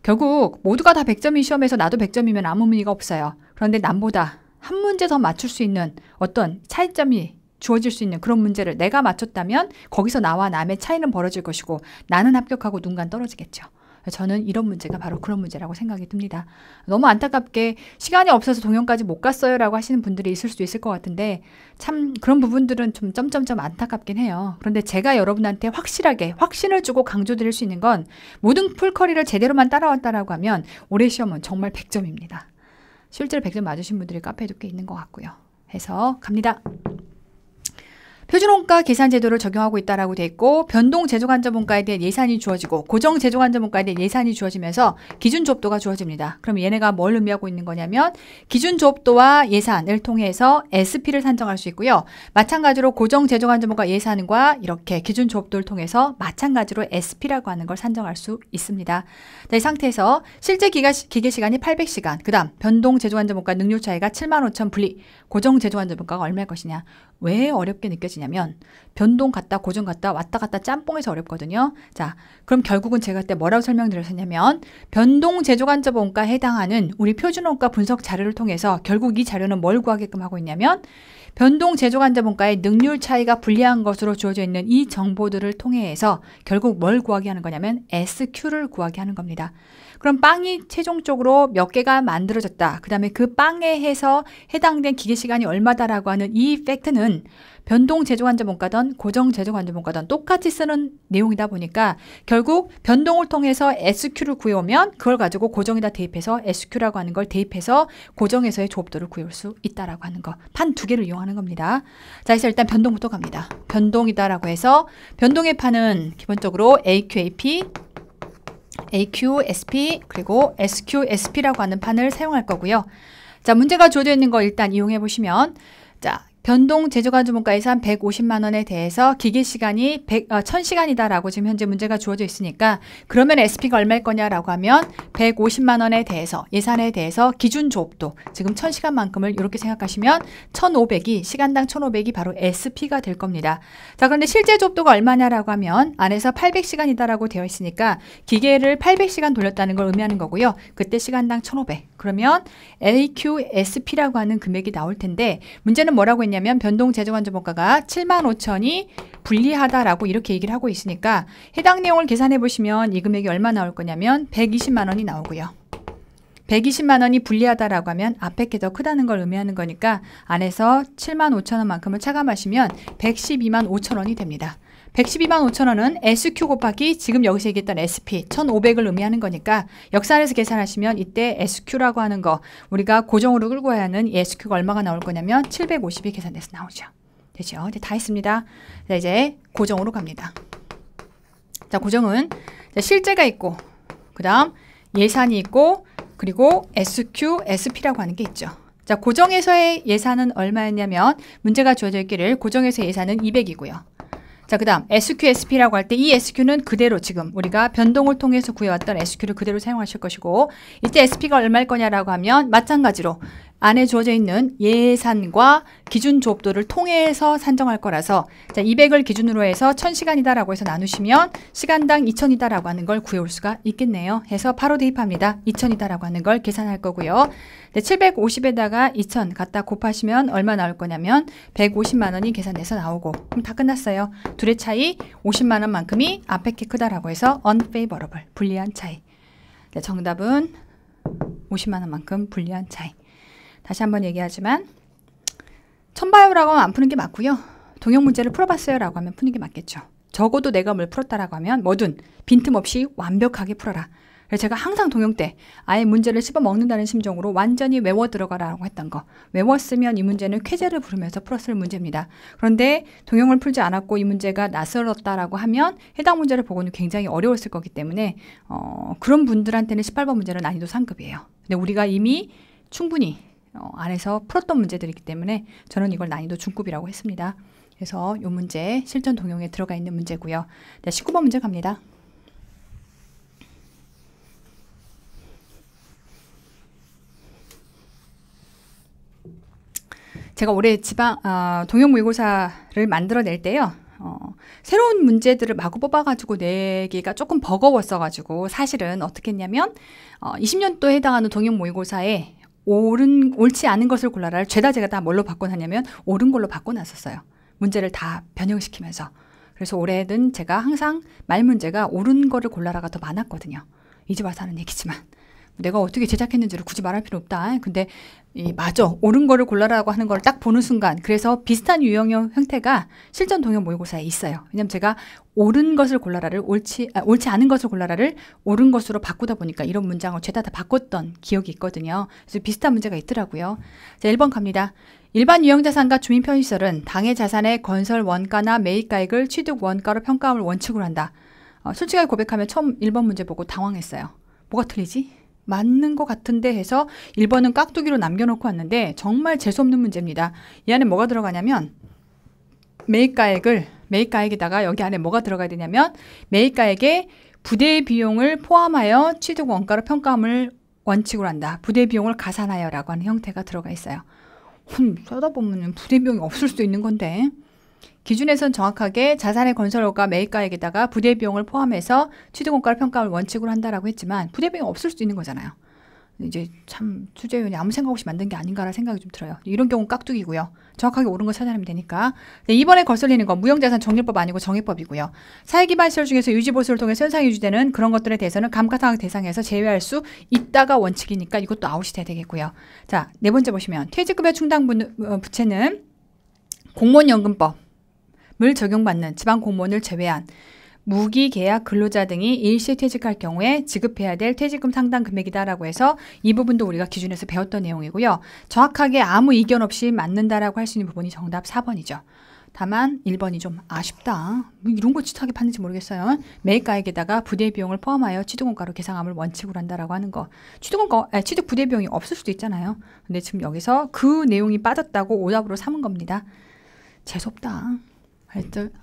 결국 모두가 다1 0 0점이 시험에서 나도 100점이면 아무 의미가 없어요. 그런데 남보다 한 문제 더 맞출 수 있는 어떤 차이점이 주어질 수 있는 그런 문제를 내가 맞췄다면 거기서 나와 남의 차이는 벌어질 것이고 나는 합격하고 눈간 떨어지겠죠. 저는 이런 문제가 바로 그런 문제라고 생각이 듭니다. 너무 안타깝게 시간이 없어서 동영까지 못 갔어요 라고 하시는 분들이 있을 수도 있을 것 같은데 참 그런 부분들은 좀 점점점 안타깝긴 해요. 그런데 제가 여러분한테 확실하게 확신을 주고 강조드릴 수 있는 건 모든 풀커리를 제대로만 따라왔다라고 하면 올해 시험은 정말 100점입니다. 실제로 100점 맞으신 분들이 카페에도 꽤 있는 것 같고요. 해서 갑니다. 표준원가 계산 제도를 적용하고 있다라고 돼 있고 변동 제조간자본가에 대한 예산이 주어지고 고정 제조간자본가에 대한 예산이 주어지면서 기준 조업도가 주어집니다. 그럼 얘네가 뭘 의미하고 있는 거냐면 기준 조업도와 예산을 통해서 SP를 산정할 수 있고요. 마찬가지로 고정 제조간자본가 예산과 이렇게 기준 조업도를 통해서 마찬가지로 SP라고 하는 걸 산정할 수 있습니다. 자, 이 상태에서 실제 기계 시간이 800시간, 그 다음 변동 제조간자본가 능률 차이가 7 5 0 0 0 분리, 고정 제조 안전평가가 얼마일 것이냐. 왜 어렵게 느껴지냐면 변동 갔다 고정 갔다 왔다 갔다 짬뽕에서 어렵거든요. 자, 그럼 결국은 제가 그때 뭐라고 설명드렸었냐면 변동 제조 간접 원가에 해당하는 우리 표준 원가 분석 자료를 통해서 결국 이 자료는 뭘 구하게끔 하고 있냐면 변동 제조 환자분과의 능률 차이가 불리한 것으로 주어져 있는 이 정보들을 통해서 결국 뭘 구하게 하는 거냐면 SQ를 구하게 하는 겁니다. 그럼 빵이 최종적으로 몇 개가 만들어졌다. 그 다음에 그 빵에 해서 해당된 기계 시간이 얼마다라고 하는 이 팩트는 변동 제조관제본과든 고정 제조관제본과든 똑같이 쓰는 내용이다 보니까 결국 변동을 통해서 SQ를 구해오면 그걸 가지고 고정에다 대입해서 SQ라고 하는 걸 대입해서 고정에서의 조업도를 구해올 수 있다라고 하는 거. 판 두 개를 이용하는 겁니다. 자, 이제 일단 변동부터 갑니다. 변동이다라고 해서 변동의 판은 기본적으로 AQAP, AQSP 그리고 SQSP라고 하는 판을 사용할 거고요. 자, 문제가 주어져 있는 거 일단 이용해 보시면 자, 변동 제조가주문가에서 한 150만 원에 대해서 기계 시간이 100, 아, 어, 1000시간이다라고 지금 현재 문제가 주어져 있으니까 그러면 SP가 얼마일 거냐라고 하면 150만 원에 대해서 예산에 대해서 기준 조업도 지금 1000시간만큼을 이렇게 생각하시면 1500이 시간당 1500이 바로 SP가 될 겁니다. 자 그런데 실제 조업도가 얼마냐라고 하면 안에서 800시간이다라고 되어 있으니까 기계를 800시간 돌렸다는 걸 의미하는 거고요. 그때 시간당 1500 그러면 AQSP라고 하는 금액이 나올 텐데 문제는 뭐라고 했냐 했냐면 변동 재정안전평가가 7만 5천이 불리하다라고 이렇게 얘기를 하고 있으니까 해당 내용을 계산해 보시면 이 금액이 얼마 나올 거냐면 120만 원이 나오고요. 120만 원이 불리하다라고 하면 앞에 게더 크다는 걸 의미하는 거니까 안에서 7만 5천 원만큼을 차감하시면 112만 5천 원이 됩니다. 112만 5천원은 SQ 곱하기 지금 여기서 얘기했던 SP 1500을 의미하는 거니까 역산에서 계산하시면 이때 SQ라고 하는 거 우리가 고정으로 끌고 와야 하는 SQ가 얼마가 나올 거냐면 750이 계산돼서 나오죠. 되죠? 네, 다 했습니다. 자, 이제 고정으로 갑니다. 자, 고정은 실제가 있고 그 다음 예산이 있고 그리고 SQ, SP라고 하는 게 있죠. 자, 고정에서의 예산은 얼마였냐면 문제가 주어져 있기를 고정에서 예산은 200이고요. 자, 그 다음 SQSP라고 할 때 이 SQ는 그대로 지금 우리가 변동을 통해서 구해왔던 SQ를 그대로 사용하실 것이고 이때 SP가 얼마일 거냐라고 하면 마찬가지로 안에 주어져 있는 예산과 기준 조업도를 통해서 산정할 거라서 자, 200을 기준으로 해서 1000시간이다라고 해서 나누시면 시간당 2000이다라고 하는 걸 구해올 수가 있겠네요. 해서 바로 대입합니다. 2000이다라고 하는 걸 계산할 거고요. 네, 750에다가 2000 갖다 곱하시면 얼마 나올 거냐면 150만 원이 계산돼서 나오고 그럼 다 끝났어요. 둘의 차이 50만 원만큼이 앞에 게 크다라고 해서 unfavorable 불리한 차이. 네, 정답은 50만 원만큼 불리한 차이. 다시 한 번 얘기하지만 천바요라고 하면 안 푸는 게 맞고요. 동형 문제를 풀어봤어요라고 하면 푸는 게 맞겠죠. 적어도 내가 뭘 풀었다라고 하면 뭐든 빈틈없이 완벽하게 풀어라. 그래서 제가 항상 동형때 아예 문제를 씹어 먹는다는 심정으로 완전히 외워 들어가라고 했던 거. 외웠으면 이 문제는 쾌재를 부르면서 풀었을 문제입니다. 그런데 동형을 풀지 않았고 이 문제가 낯설었다라고 하면 해당 문제를 보고는 굉장히 어려웠을 거기 때문에 어, 그런 분들한테는 18번 문제는 난이도 상급이에요. 근데 우리가 이미 충분히 어, 안에서 풀었던 문제들이기 때문에 저는 이걸 난이도 중급이라고 했습니다. 그래서 이 문제 실전 동영에 들어가 있는 문제고요. 네, 19번 문제 갑니다. 제가 올해 지방 어, 동영 모의고사를 만들어낼 때요. 어, 새로운 문제들을 마구 뽑아가지고 내기가 조금 버거웠어가지고 사실은 어떻게 했냐면 어, 20년도에 해당하는 동영 모의고사에 옳은 옳지 않은 것을 골라라 죄다 제가 다 뭘로 바꿔놨냐면 옳은 걸로 바꿔놨었어요. 문제를 다 변형시키면서 그래서 올해는 제가 항상 말 문제가 옳은 거를 골라라가 더 많았거든요. 이제 와서 하는 얘기지만 내가 어떻게 제작했는지를 굳이 말할 필요 없다. 근데 이 맞아 옳은 거를 골라라고 하는 걸 딱 보는 순간 그래서 비슷한 유형형 형태가 실전 동요 모의고사에 있어요. 왜냐면 제가 옳은 것을 골라라를 옳지 아, 옳지 않은 것을 골라라를 옳은 것으로 바꾸다 보니까 이런 문장을 죄다 다 바꿨던 기억이 있거든요. 그래서 비슷한 문제가 있더라고요. 자, 1번 갑니다. 일반 유형 자산과 주민 편의시설은 당해 자산의 건설 원가나 매입가액을 취득 원가로 평가함을 원칙으로 한다. 어, 솔직하게 고백하면 처음 1번 문제 보고 당황했어요. 뭐가 틀리지? 맞는 것 같은데 해서 1번은 깍두기로 남겨놓고 왔는데 정말 재수없는 문제입니다. 이 안에 뭐가 들어가냐면 매입가액을 매입가액에다가 여기 안에 뭐가 들어가야 되냐면 매입가액에 부대 비용을 포함하여 취득 원가로 평가함을 원칙으로 한다. 부대 비용을 가산하여라고 하는 형태가 들어가 있어요. 음, 써다 보면 부대 비용이 없을 수도 있는 건데 기준에선 정확하게 자산의 건설허과 매입가액에다가 부대비용을 포함해서 취득원가를 평가할 원칙으로 한다라고 했지만 부대비용 없을 수도 있는 거잖아요. 이제 참 수재위원이 아무 생각 없이 만든 게 아닌가라는 생각이 좀 들어요. 이런 경우는 깍두기고요. 정확하게 옳은 거 찾아내면 되니까. 네, 이번에 거슬리는 건 무형자산 정리법 아니고 정해법이고요. 사회기반시설 중에서 유지보수를 통해 현상 이 유지되는 그런 것들에 대해서는 감가상각 대상에서 제외할 수 있다가 원칙이니까 이것도 아웃이 돼야 되겠고요. 자, 네 번째 보시면 퇴직급여 충당 어, 부채는 공무원연금법 을 적용받는 지방 공무원을 제외한 무기 계약 근로자 등이 일시 퇴직할 경우에 지급해야 될 퇴직금 상당 금액이다라고 해서 이 부분도 우리가 기준에서 배웠던 내용이고요. 정확하게 아무 이견 없이 맞는다라고 할 수 있는 부분이 정답 4번이죠. 다만 1번이 좀 아쉽다. 뭐 이런 거 치트하게 파는지 모르겠어요. 매입가액에다가 부대 비용을 포함하여 취득원가로 계상함을 원칙으로 한다라고 하는 거. 취득원가, 아, 취득 부대 비용이 없을 수도 있잖아요. 근데 지금 여기서 그 내용이 빠졌다고 오답으로 삼은 겁니다. 재수없다.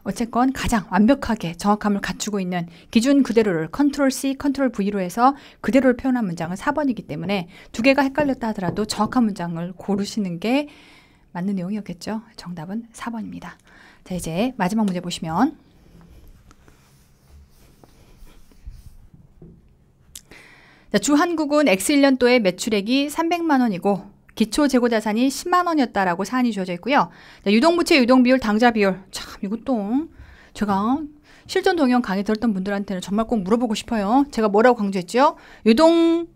어쨌건 가장 완벽하게 정확함을 갖추고 있는 기준 그대로를 컨트롤 C, 컨트롤 V로 해서 그대로를 표현한 문장은 4번이기 때문에 두 개가 헷갈렸다 하더라도 정확한 문장을 고르시는 게 맞는 내용이었겠죠. 정답은 4번입니다. 자, 이제 마지막 문제 보시면 자, 주 한국은 X1년도의 매출액이 300만 원이고 기초 재고 자산이 10만 원이었다라고 사안이 주어져 있고요. 네, 유동부채 유동 비율 당좌 비율 참 이것도 제가 실전 동영 강의 들었던 분들한테는 정말 꼭 물어보고 싶어요. 제가 뭐라고 강조했죠? 유동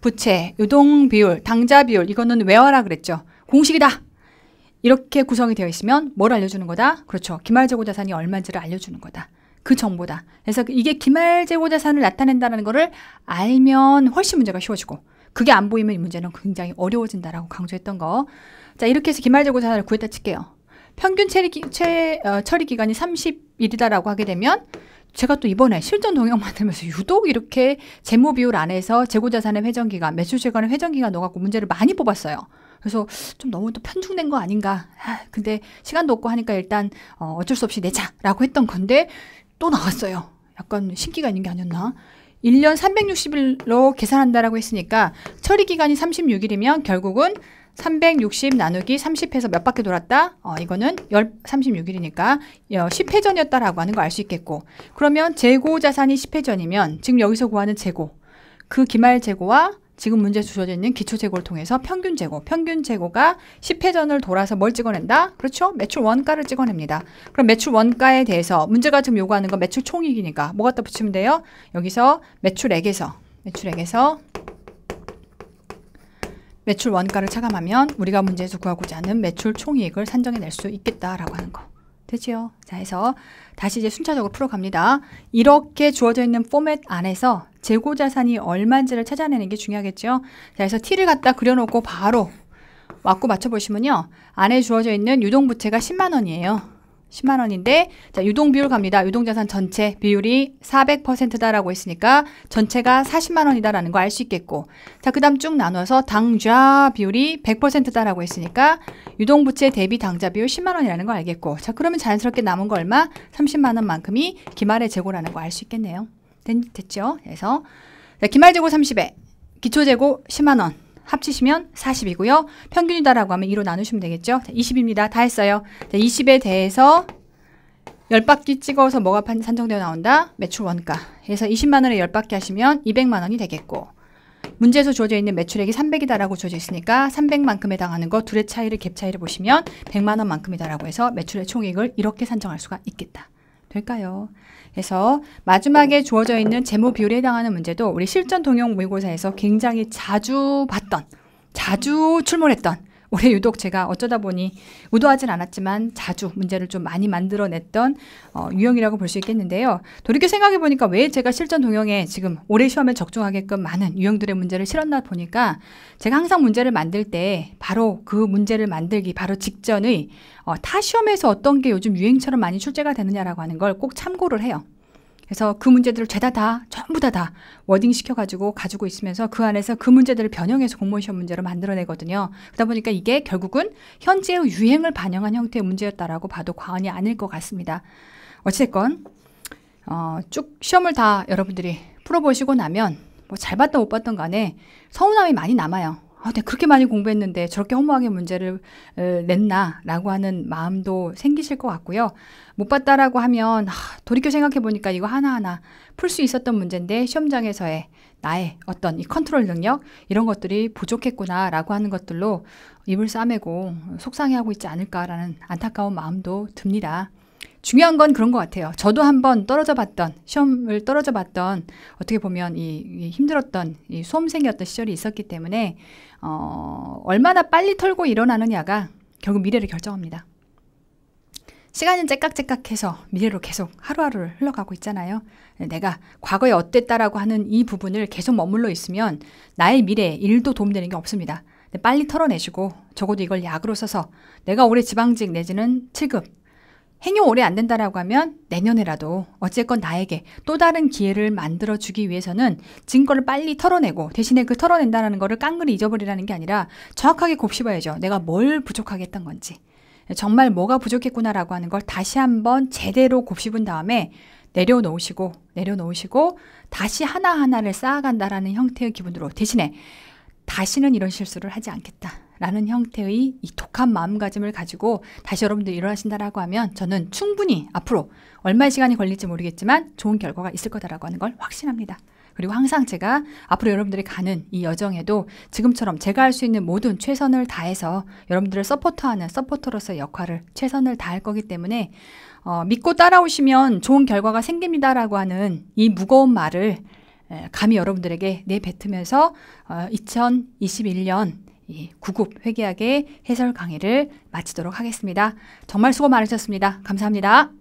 부채, 유동 비율, 당좌 비율 이거는 외워라 그랬죠. 공식이다. 이렇게 구성이 되어 있으면 뭘 알려주는 거다? 그렇죠. 기말재고 자산이 얼마인지를 알려주는 거다. 그 정보다. 그래서 이게 기말재고 자산을 나타낸다는 거를 알면 훨씬 문제가 쉬워지고 그게 안 보이면 이 문제는 굉장히 어려워진다라고 강조했던 거. 자, 이렇게 해서 기말재고사 하나를 구했다 칠게요. 평균 체리, 체, 어, 처리 기간이 30일이다라고 하게 되면 제가 또 이번에 실전 동향 만들면서 유독 이렇게 재무 비율 안에서 재고자산의 회전기간, 매출세관의 회전기간 넣어갖고 문제를 많이 뽑았어요. 그래서 좀 너무 또 편중된 거 아닌가. 아, 근데 시간도 없고 하니까 일단 어, 어쩔 수 없이 내자라고 했던 건데 또 나왔어요. 약간 신기가 있는 게 아니었나. 1년 360일로 계산한다라고 했으니까 처리 기간이 36일이면 결국은 360 나누기 30해서 몇 바퀴 돌았다? 어, 이거는 36일이니까 10회전이었다라고 어, 하는 거 알 수 있겠고 그러면 재고 자산이 10회전이면 지금 여기서 구하는 재고 그 기말 재고와 지금 문제 주어져 있는 기초 재고를 통해서 평균 재고, 평균 재고가 10회전을 돌아서 뭘 찍어낸다? 그렇죠? 매출 원가를 찍어냅니다. 그럼 매출 원가에 대해서 문제가 지금 요구하는 건 매출 총이익이니까 뭐가다 붙이면 돼요? 여기서 매출액에서 매출액에서 매출 원가를 차감하면 우리가 문제에서 구하고자 하는 매출 총이익을 산정해낼 수 있겠다라고 하는 거. 되지요. 자, 해서 다시 이제 순차적으로 풀어갑니다. 이렇게 주어져 있는 포맷 안에서 재고 자산이 얼마인지를 찾아내는 게 중요하겠죠. 자, 해서 T를 갖다 그려놓고 바로 맞고 맞춰보시면요. 안에 주어져 있는 유동부채가 10만 원이에요. 10만 원인데 자, 유동 비율 갑니다. 유동 자산 전체 비율이 400%다라고 했으니까 전체가 40만 원이다라는 거 알 수 있겠고. 자, 그다음 쭉 나눠서 당좌 비율이 100%다라고 했으니까 유동 부채 대비 당좌 비율 10만 원이라는 거 알겠고. 자, 그러면 자연스럽게 남은 거 얼마? 30만 원만큼이 기말의 재고라는 거 알 수 있겠네요. 됐, 죠 그래서 자, 기말 재고 30에 기초 재고 10만 원. 합치시면 40이고요. 평균이다라고 하면 2로 나누시면 되겠죠. 자, 20입니다. 다 했어요. 자, 20에 대해서 10바퀴 찍어서 뭐가 산정되어 나온다? 매출 원가. 그래서 20만 원에 10바퀴 하시면 200만 원이 되겠고 문제에서 주어져 있는 매출액이 300이다라고 주어져 있으니까 300만큼 해당하는 거 둘의 차이를 갭 차이를 보시면 100만 원만큼이다라고 해서 매출의 총액을 이렇게 산정할 수가 있겠다. 될까요? 그래서 마지막에 주어져 있는 재무 비율에 해당하는 문제도 우리 실전 동영 모의고사에서 굉장히 자주 봤던, 자주 출몰했던 올해 유독 제가 어쩌다 보니 의도하진 않았지만 자주 문제를 좀 많이 만들어냈던 어, 유형이라고 볼 수 있겠는데요. 돌이켜 생각해 보니까 왜 제가 실전 동영에 지금 올해 시험에 적중하게끔 많은 유형들의 문제를 실었나 보니까 제가 항상 문제를 만들 때 바로 그 문제를 만들기 바로 직전의 어, 타 시험에서 어떤 게 요즘 유행처럼 많이 출제가 되느냐라고 하는 걸 꼭 참고를 해요. 그래서 그 문제들을 죄다 다 전부 다 다 워딩 시켜가지고 가지고 있으면서 그 안에서 그 문제들을 변형해서 공무원 시험 문제로 만들어내거든요. 그러다 보니까 이게 결국은 현재의 유행을 반영한 형태의 문제였다라고 봐도 과언이 아닐 것 같습니다. 어쨌건 어, 쭉 시험을 다 여러분들이 풀어보시고 나면 뭐 잘 봤던 못 봤던 간에 서운함이 많이 남아요. 아, 내 네, 그렇게 많이 공부했는데 저렇게 허무하게 문제를 에, 냈나라고 하는 마음도 생기실 것 같고요. 못 봤다라고 하면 아, 돌이켜 생각해 보니까 이거 하나하나 풀 수 있었던 문제인데 시험장에서의 나의 어떤 이 컨트롤 능력 이런 것들이 부족했구나라고 하는 것들로 입을 싸매고 속상해하고 있지 않을까라는 안타까운 마음도 듭니다. 중요한 건 그런 것 같아요. 저도 한번 떨어져 봤던, 시험을 떨어져 봤던, 어떻게 보면 이, 이 힘들었던, 이 수험생이었던 시절이 있었기 때문에, 어, 얼마나 빨리 털고 일어나느냐가 결국 미래를 결정합니다. 시간은 째깍째깍해서 미래로 계속 하루하루를 흘러가고 있잖아요. 내가 과거에 어땠다라고 하는 이 부분을 계속 머물러 있으면 나의 미래에 일도 도움되는 게 없습니다. 빨리 털어내시고 적어도 이걸 약으로 써서 내가 올해 지방직 내지는 7급 행여 오래 안 된다라고 하면 내년에라도 어쨌건 나에게 또 다른 기회를 만들어 주기 위해서는 증거를 빨리 털어내고 대신에 그 털어낸다라는 거를 깡그리 잊어버리라는 게 아니라 정확하게 곱씹어야죠. 내가 뭘 부족하게 했던 건지. 정말 뭐가 부족했구나라고 하는 걸 다시 한번 제대로 곱씹은 다음에 내려놓으시고 내려놓으시고 다시 하나하나를 쌓아간다라는 형태의 기분으로 대신에 다시는 이런 실수를 하지 않겠다. 라는 형태의 이 독한 마음가짐을 가지고 다시 여러분들 일어나신다라고 하면 저는 충분히 앞으로 얼마의 시간이 걸릴지 모르겠지만 좋은 결과가 있을 거다라고 하는 걸 확신합니다. 그리고 항상 제가 앞으로 여러분들이 가는 이 여정에도 지금처럼 제가 할 수 있는 모든 최선을 다해서 여러분들을 서포터하는 서포터로서의 역할을 최선을 다할 거기 때문에 어, 믿고 따라오시면 좋은 결과가 생깁니다라고 하는 이 무거운 말을 감히 여러분들에게 내뱉으면서 어, 2021년 예, 구급 회계학의 해설 강의를 마치도록 하겠습니다. 정말 수고 많으셨습니다. 감사합니다.